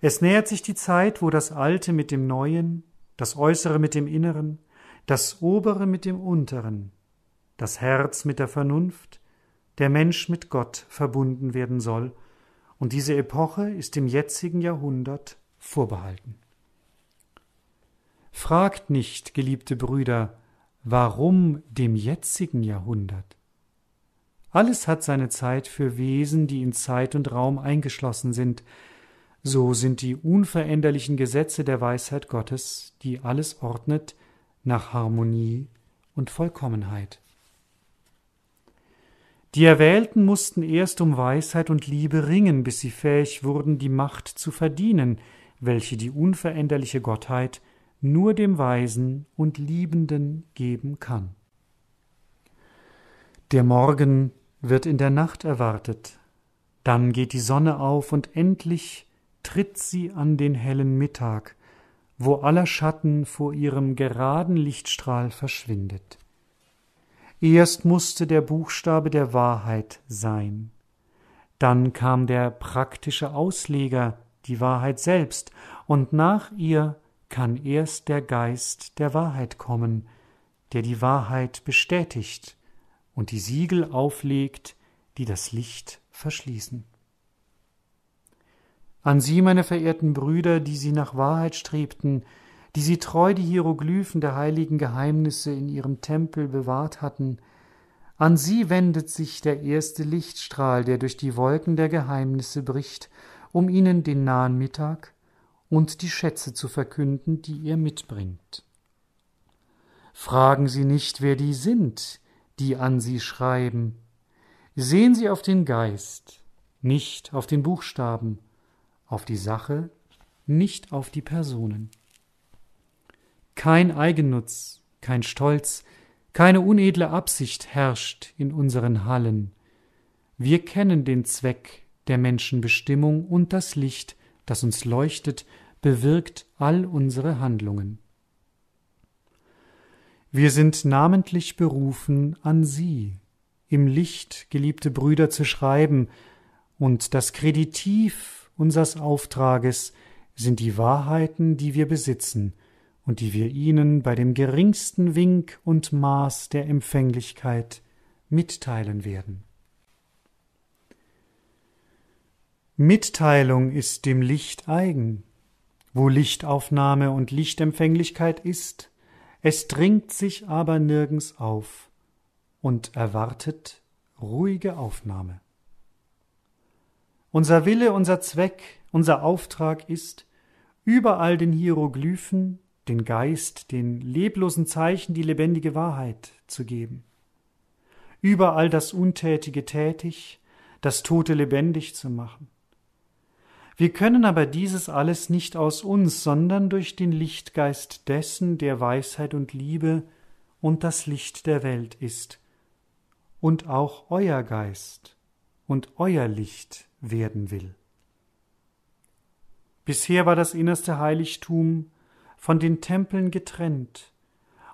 Es nähert sich die Zeit, wo das Alte mit dem Neuen, das Äußere mit dem Inneren, das Obere mit dem Unteren, das Herz mit der Vernunft, der Mensch mit Gott verbunden werden soll, und diese Epoche ist dem jetzigen Jahrhundert vorbehalten. Fragt nicht, geliebte Brüder, warum dem jetzigen Jahrhundert? Alles hat seine Zeit für Wesen, die in Zeit und Raum eingeschlossen sind, so sind die unveränderlichen Gesetze der Weisheit Gottes, die alles ordnet, nach Harmonie und Vollkommenheit. Die Erwählten mussten erst um Weisheit und Liebe ringen, bis sie fähig wurden, die Macht zu verdienen, welche die unveränderliche Gottheit nur dem Weisen und Liebenden geben kann. Der Morgen wird in der Nacht erwartet, dann geht die Sonne auf und endlich tritt sie an den hellen Mittag, wo aller Schatten vor ihrem geraden Lichtstrahl verschwindet. Erst musste der Buchstabe der Wahrheit sein. Dann kam der praktische Ausleger, die Wahrheit selbst, und nach ihr kann erst der Geist der Wahrheit kommen, der die Wahrheit bestätigt und die Siegel auflegt, die das Licht verschließen. An Sie, meine verehrten Brüder, die Sie nach Wahrheit strebten, die sie treu die Hieroglyphen der heiligen Geheimnisse in ihrem Tempel bewahrt hatten, an sie wendet sich der erste Lichtstrahl, der durch die Wolken der Geheimnisse bricht, um ihnen den nahen Mittag und die Schätze zu verkünden, die ihr mitbringt. Fragen Sie nicht, wer die sind, die an Sie schreiben. Sehen Sie auf den Geist, nicht auf den Buchstaben, auf die Sache, nicht auf die Personen. Kein Eigennutz, kein Stolz, keine unedle Absicht herrscht in unseren Hallen. Wir kennen den Zweck der Menschenbestimmung und das Licht, das uns leuchtet, bewirkt all unsere Handlungen. Wir sind namentlich berufen, an Sie, im Licht, geliebte Brüder, zu schreiben, und das Kreditiv unseres Auftrages sind die Wahrheiten, die wir besitzen, und die wir ihnen bei dem geringsten Wink und Maß der Empfänglichkeit mitteilen werden. Mitteilung ist dem Licht eigen. Wo Lichtaufnahme und Lichtempfänglichkeit ist, es dringt sich aber nirgends auf und erwartet ruhige Aufnahme. Unser Wille, unser Zweck, unser Auftrag ist, überall den Hieroglyphen den Geist, den leblosen Zeichen die lebendige Wahrheit zu geben. Überall das Untätige tätig, das Tote lebendig zu machen. Wir können aber dieses alles nicht aus uns, sondern durch den Lichtgeist dessen, der Weisheit und Liebe und das Licht der Welt ist, und auch euer Geist und euer Licht werden will. Bisher war das innerste Heiligtum von den Tempeln getrennt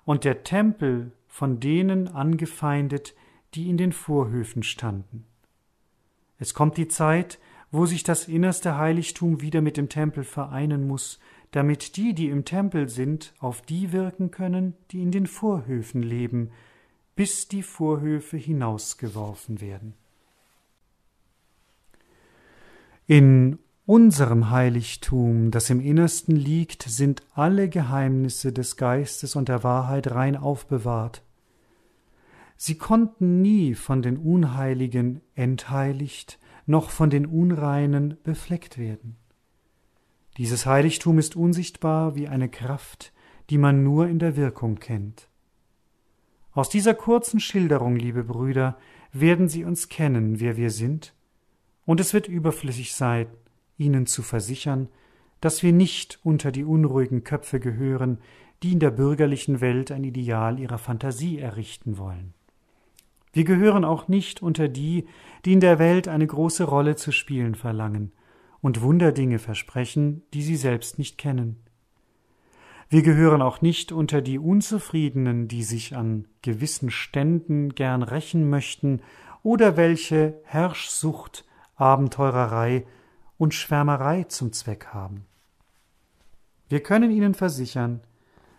und der Tempel von denen angefeindet, die in den Vorhöfen standen. Es kommt die Zeit, wo sich das innerste Heiligtum wieder mit dem Tempel vereinen muss, damit die, die im Tempel sind, auf die wirken können, die in den Vorhöfen leben, bis die Vorhöfe hinausgeworfen werden. In unserem Heiligtum, das im Innersten liegt, sind alle Geheimnisse des Geistes und der Wahrheit rein aufbewahrt. Sie konnten nie von den Unheiligen entheiligt, noch von den Unreinen befleckt werden. Dieses Heiligtum ist unsichtbar wie eine Kraft, die man nur in der Wirkung kennt. Aus dieser kurzen Schilderung, liebe Brüder, werden Sie uns kennen, wer wir sind, und es wird überflüssig sein, ihnen zu versichern, dass wir nicht unter die unruhigen Köpfe gehören, die in der bürgerlichen Welt ein Ideal ihrer Fantasie errichten wollen. Wir gehören auch nicht unter die, die in der Welt eine große Rolle zu spielen verlangen und Wunderdinge versprechen, die sie selbst nicht kennen. Wir gehören auch nicht unter die Unzufriedenen, die sich an gewissen Ständen gern rächen möchten oder welche Herrschsucht, Abenteurerei und Schwärmerei zum Zweck haben. Wir können Ihnen versichern,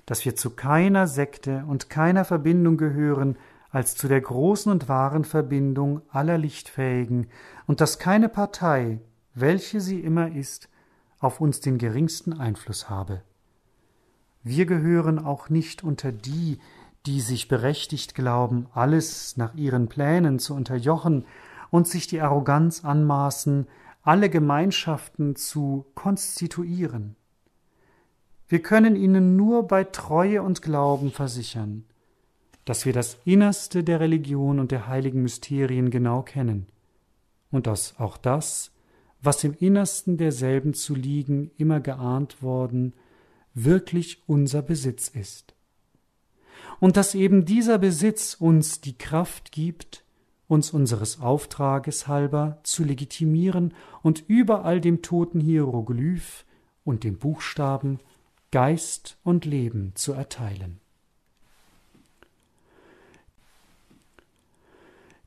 dass wir zu keiner Sekte und keiner Verbindung gehören, als zu der großen und wahren Verbindung aller Lichtfähigen und dass keine Partei, welche sie immer ist, auf uns den geringsten Einfluss habe. Wir gehören auch nicht unter die, die sich berechtigt glauben, alles nach ihren Plänen zu unterjochen und sich die Arroganz anmaßen, alle Gemeinschaften zu konstituieren. Wir können ihnen nur bei Treue und Glauben versichern, dass wir das Innerste der Religion und der heiligen Mysterien genau kennen und dass auch das, was im Innersten derselben zu liegen, immer geahnt worden, wirklich unser Besitz ist. Und dass eben dieser Besitz uns die Kraft gibt, uns unseres Auftrages halber zu legitimieren und überall dem toten Hieroglyph und dem Buchstaben Geist und Leben zu erteilen.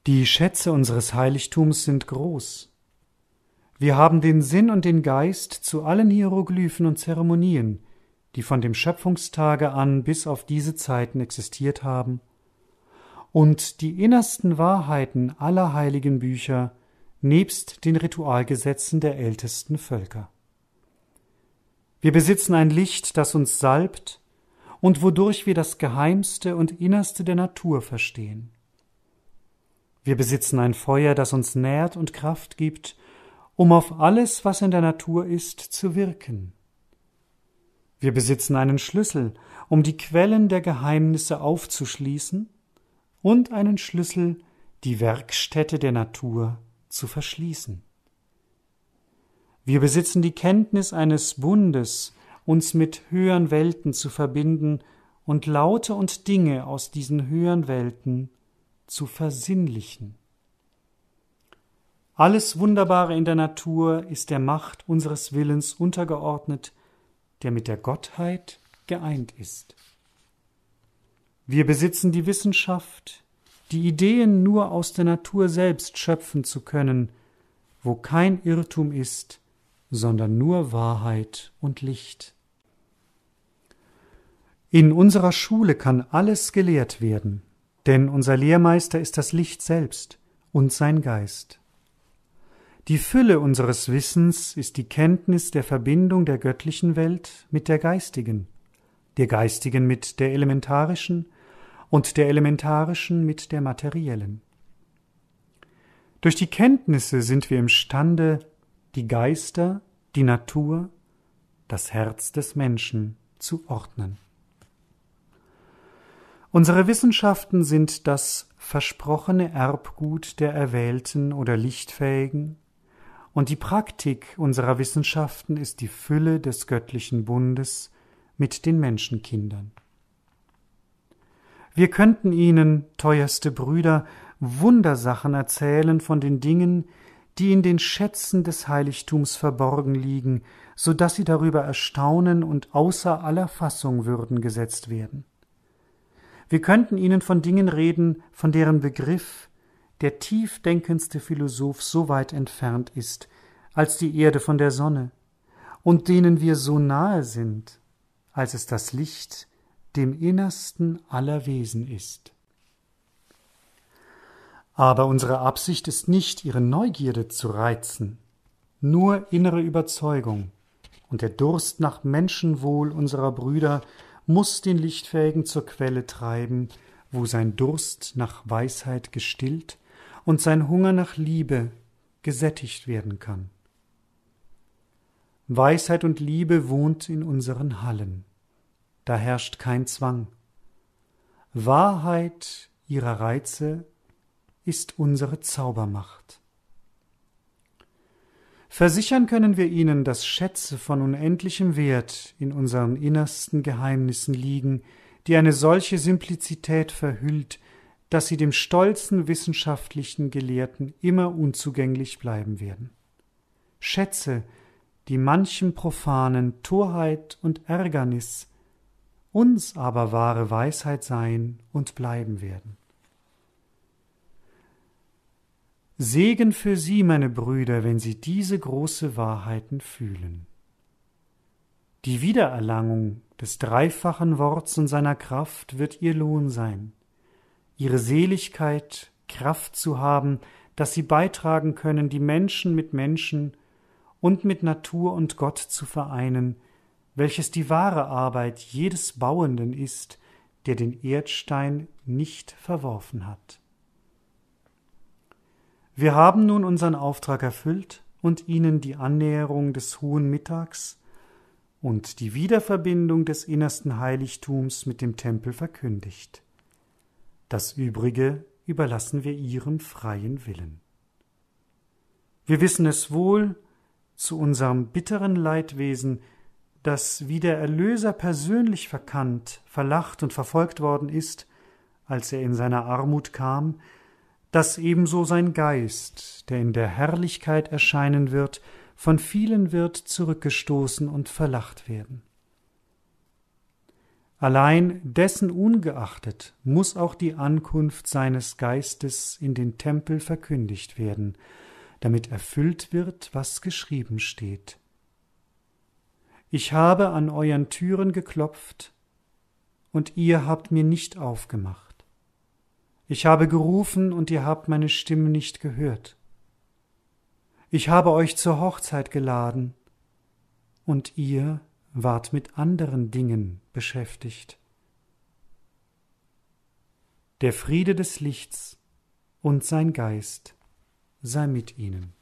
Die Schätze unseres Heiligtums sind groß. Wir haben den Sinn und den Geist zu allen Hieroglyphen und Zeremonien, die von dem Schöpfungstage an bis auf diese Zeiten existiert haben, und die innersten Wahrheiten aller heiligen Bücher nebst den Ritualgesetzen der ältesten Völker. Wir besitzen ein Licht, das uns salbt und wodurch wir das Geheimste und Innerste der Natur verstehen. Wir besitzen ein Feuer, das uns nährt und Kraft gibt, um auf alles, was in der Natur ist, zu wirken. Wir besitzen einen Schlüssel, um die Quellen der Geheimnisse aufzuschließen und einen Schlüssel, die Werkstätte der Natur zu verschließen. Wir besitzen die Kenntnis eines Bundes, uns mit höheren Welten zu verbinden und Laute und Dinge aus diesen höheren Welten zu versinnlichen. Alles Wunderbare in der Natur ist der Macht unseres Willens untergeordnet, der mit der Gottheit geeint ist. Wir besitzen die Wissenschaft, die Ideen nur aus der Natur selbst schöpfen zu können, wo kein Irrtum ist, sondern nur Wahrheit und Licht. In unserer Schule kann alles gelehrt werden, denn unser Lehrmeister ist das Licht selbst und sein Geist. Die Fülle unseres Wissens ist die Kenntnis der Verbindung der göttlichen Welt mit der geistigen, der geistigen mit der elementarischen und der elementarischen mit der materiellen. Durch die Kenntnisse sind wir imstande, die Geister, die Natur, das Herz des Menschen zu ordnen. Unsere Wissenschaften sind das versprochene Erbgut der Erwählten oder Lichtfähigen, und die Praktik unserer Wissenschaften ist die Fülle des göttlichen Bundes mit den Menschenkindern. Wir könnten Ihnen, teuerste Brüder, Wundersachen erzählen von den Dingen, die in den Schätzen des Heiligtums verborgen liegen, so daß sie darüber erstaunen und außer aller Fassung würden gesetzt werden. Wir könnten Ihnen von Dingen reden, von deren Begriff der tiefdenkendste Philosoph so weit entfernt ist, als die Erde von der Sonne, und denen wir so nahe sind, als es das Licht dem Innersten aller Wesen ist. Aber unsere Absicht ist nicht, ihre Neugierde zu reizen, nur innere Überzeugung, und der Durst nach Menschenwohl unserer Brüder muss den Lichtfähigen zur Quelle treiben, wo sein Durst nach Weisheit gestillt und sein Hunger nach Liebe gesättigt werden kann. Weisheit und Liebe wohnt in unseren Hallen da herrscht kein Zwang. Wahrheit ihrer Reize ist unsere Zaubermacht. Versichern können wir Ihnen, dass Schätze von unendlichem Wert in unseren innersten Geheimnissen liegen, die eine solche Simplizität verhüllt, dass sie dem stolzen wissenschaftlichen Gelehrten immer unzugänglich bleiben werden. Schätze, die manchem Profanen Torheit und Ärgernis uns aber wahre Weisheit sein und bleiben werden. Segen für Sie, meine Brüder, wenn Sie diese große Wahrheiten fühlen. Die Wiedererlangung des dreifachen Worts und seiner Kraft wird Ihr Lohn sein, Ihre Seligkeit, Kraft zu haben, dass Sie beitragen können, die Menschen mit Menschen und mit Natur und Gott zu vereinen, welches die wahre Arbeit jedes Bauenden ist, der den Erdstein nicht verworfen hat. Wir haben nun unseren Auftrag erfüllt und ihnen die Annäherung des hohen Mittags und die Wiederverbindung des innersten Heiligtums mit dem Tempel verkündigt. Das übrige überlassen wir ihrem freien Willen. Wir wissen es wohl, zu unserem bitteren Leidwesen dass wie der Erlöser persönlich verkannt, verlacht und verfolgt worden ist, als er in seiner Armut kam, dass ebenso sein Geist, der in der Herrlichkeit erscheinen wird, von vielen wird zurückgestoßen und verlacht werden. Allein dessen ungeachtet muss auch die Ankunft seines Geistes in den Tempel verkündigt werden, damit erfüllt wird, was geschrieben steht. Ich habe an euren Türen geklopft, und ihr habt mir nicht aufgemacht. Ich habe gerufen, und ihr habt meine Stimme nicht gehört. Ich habe euch zur Hochzeit geladen, und ihr wart mit anderen Dingen beschäftigt. Der Friede des Lichts und sein Geist sei mit ihnen.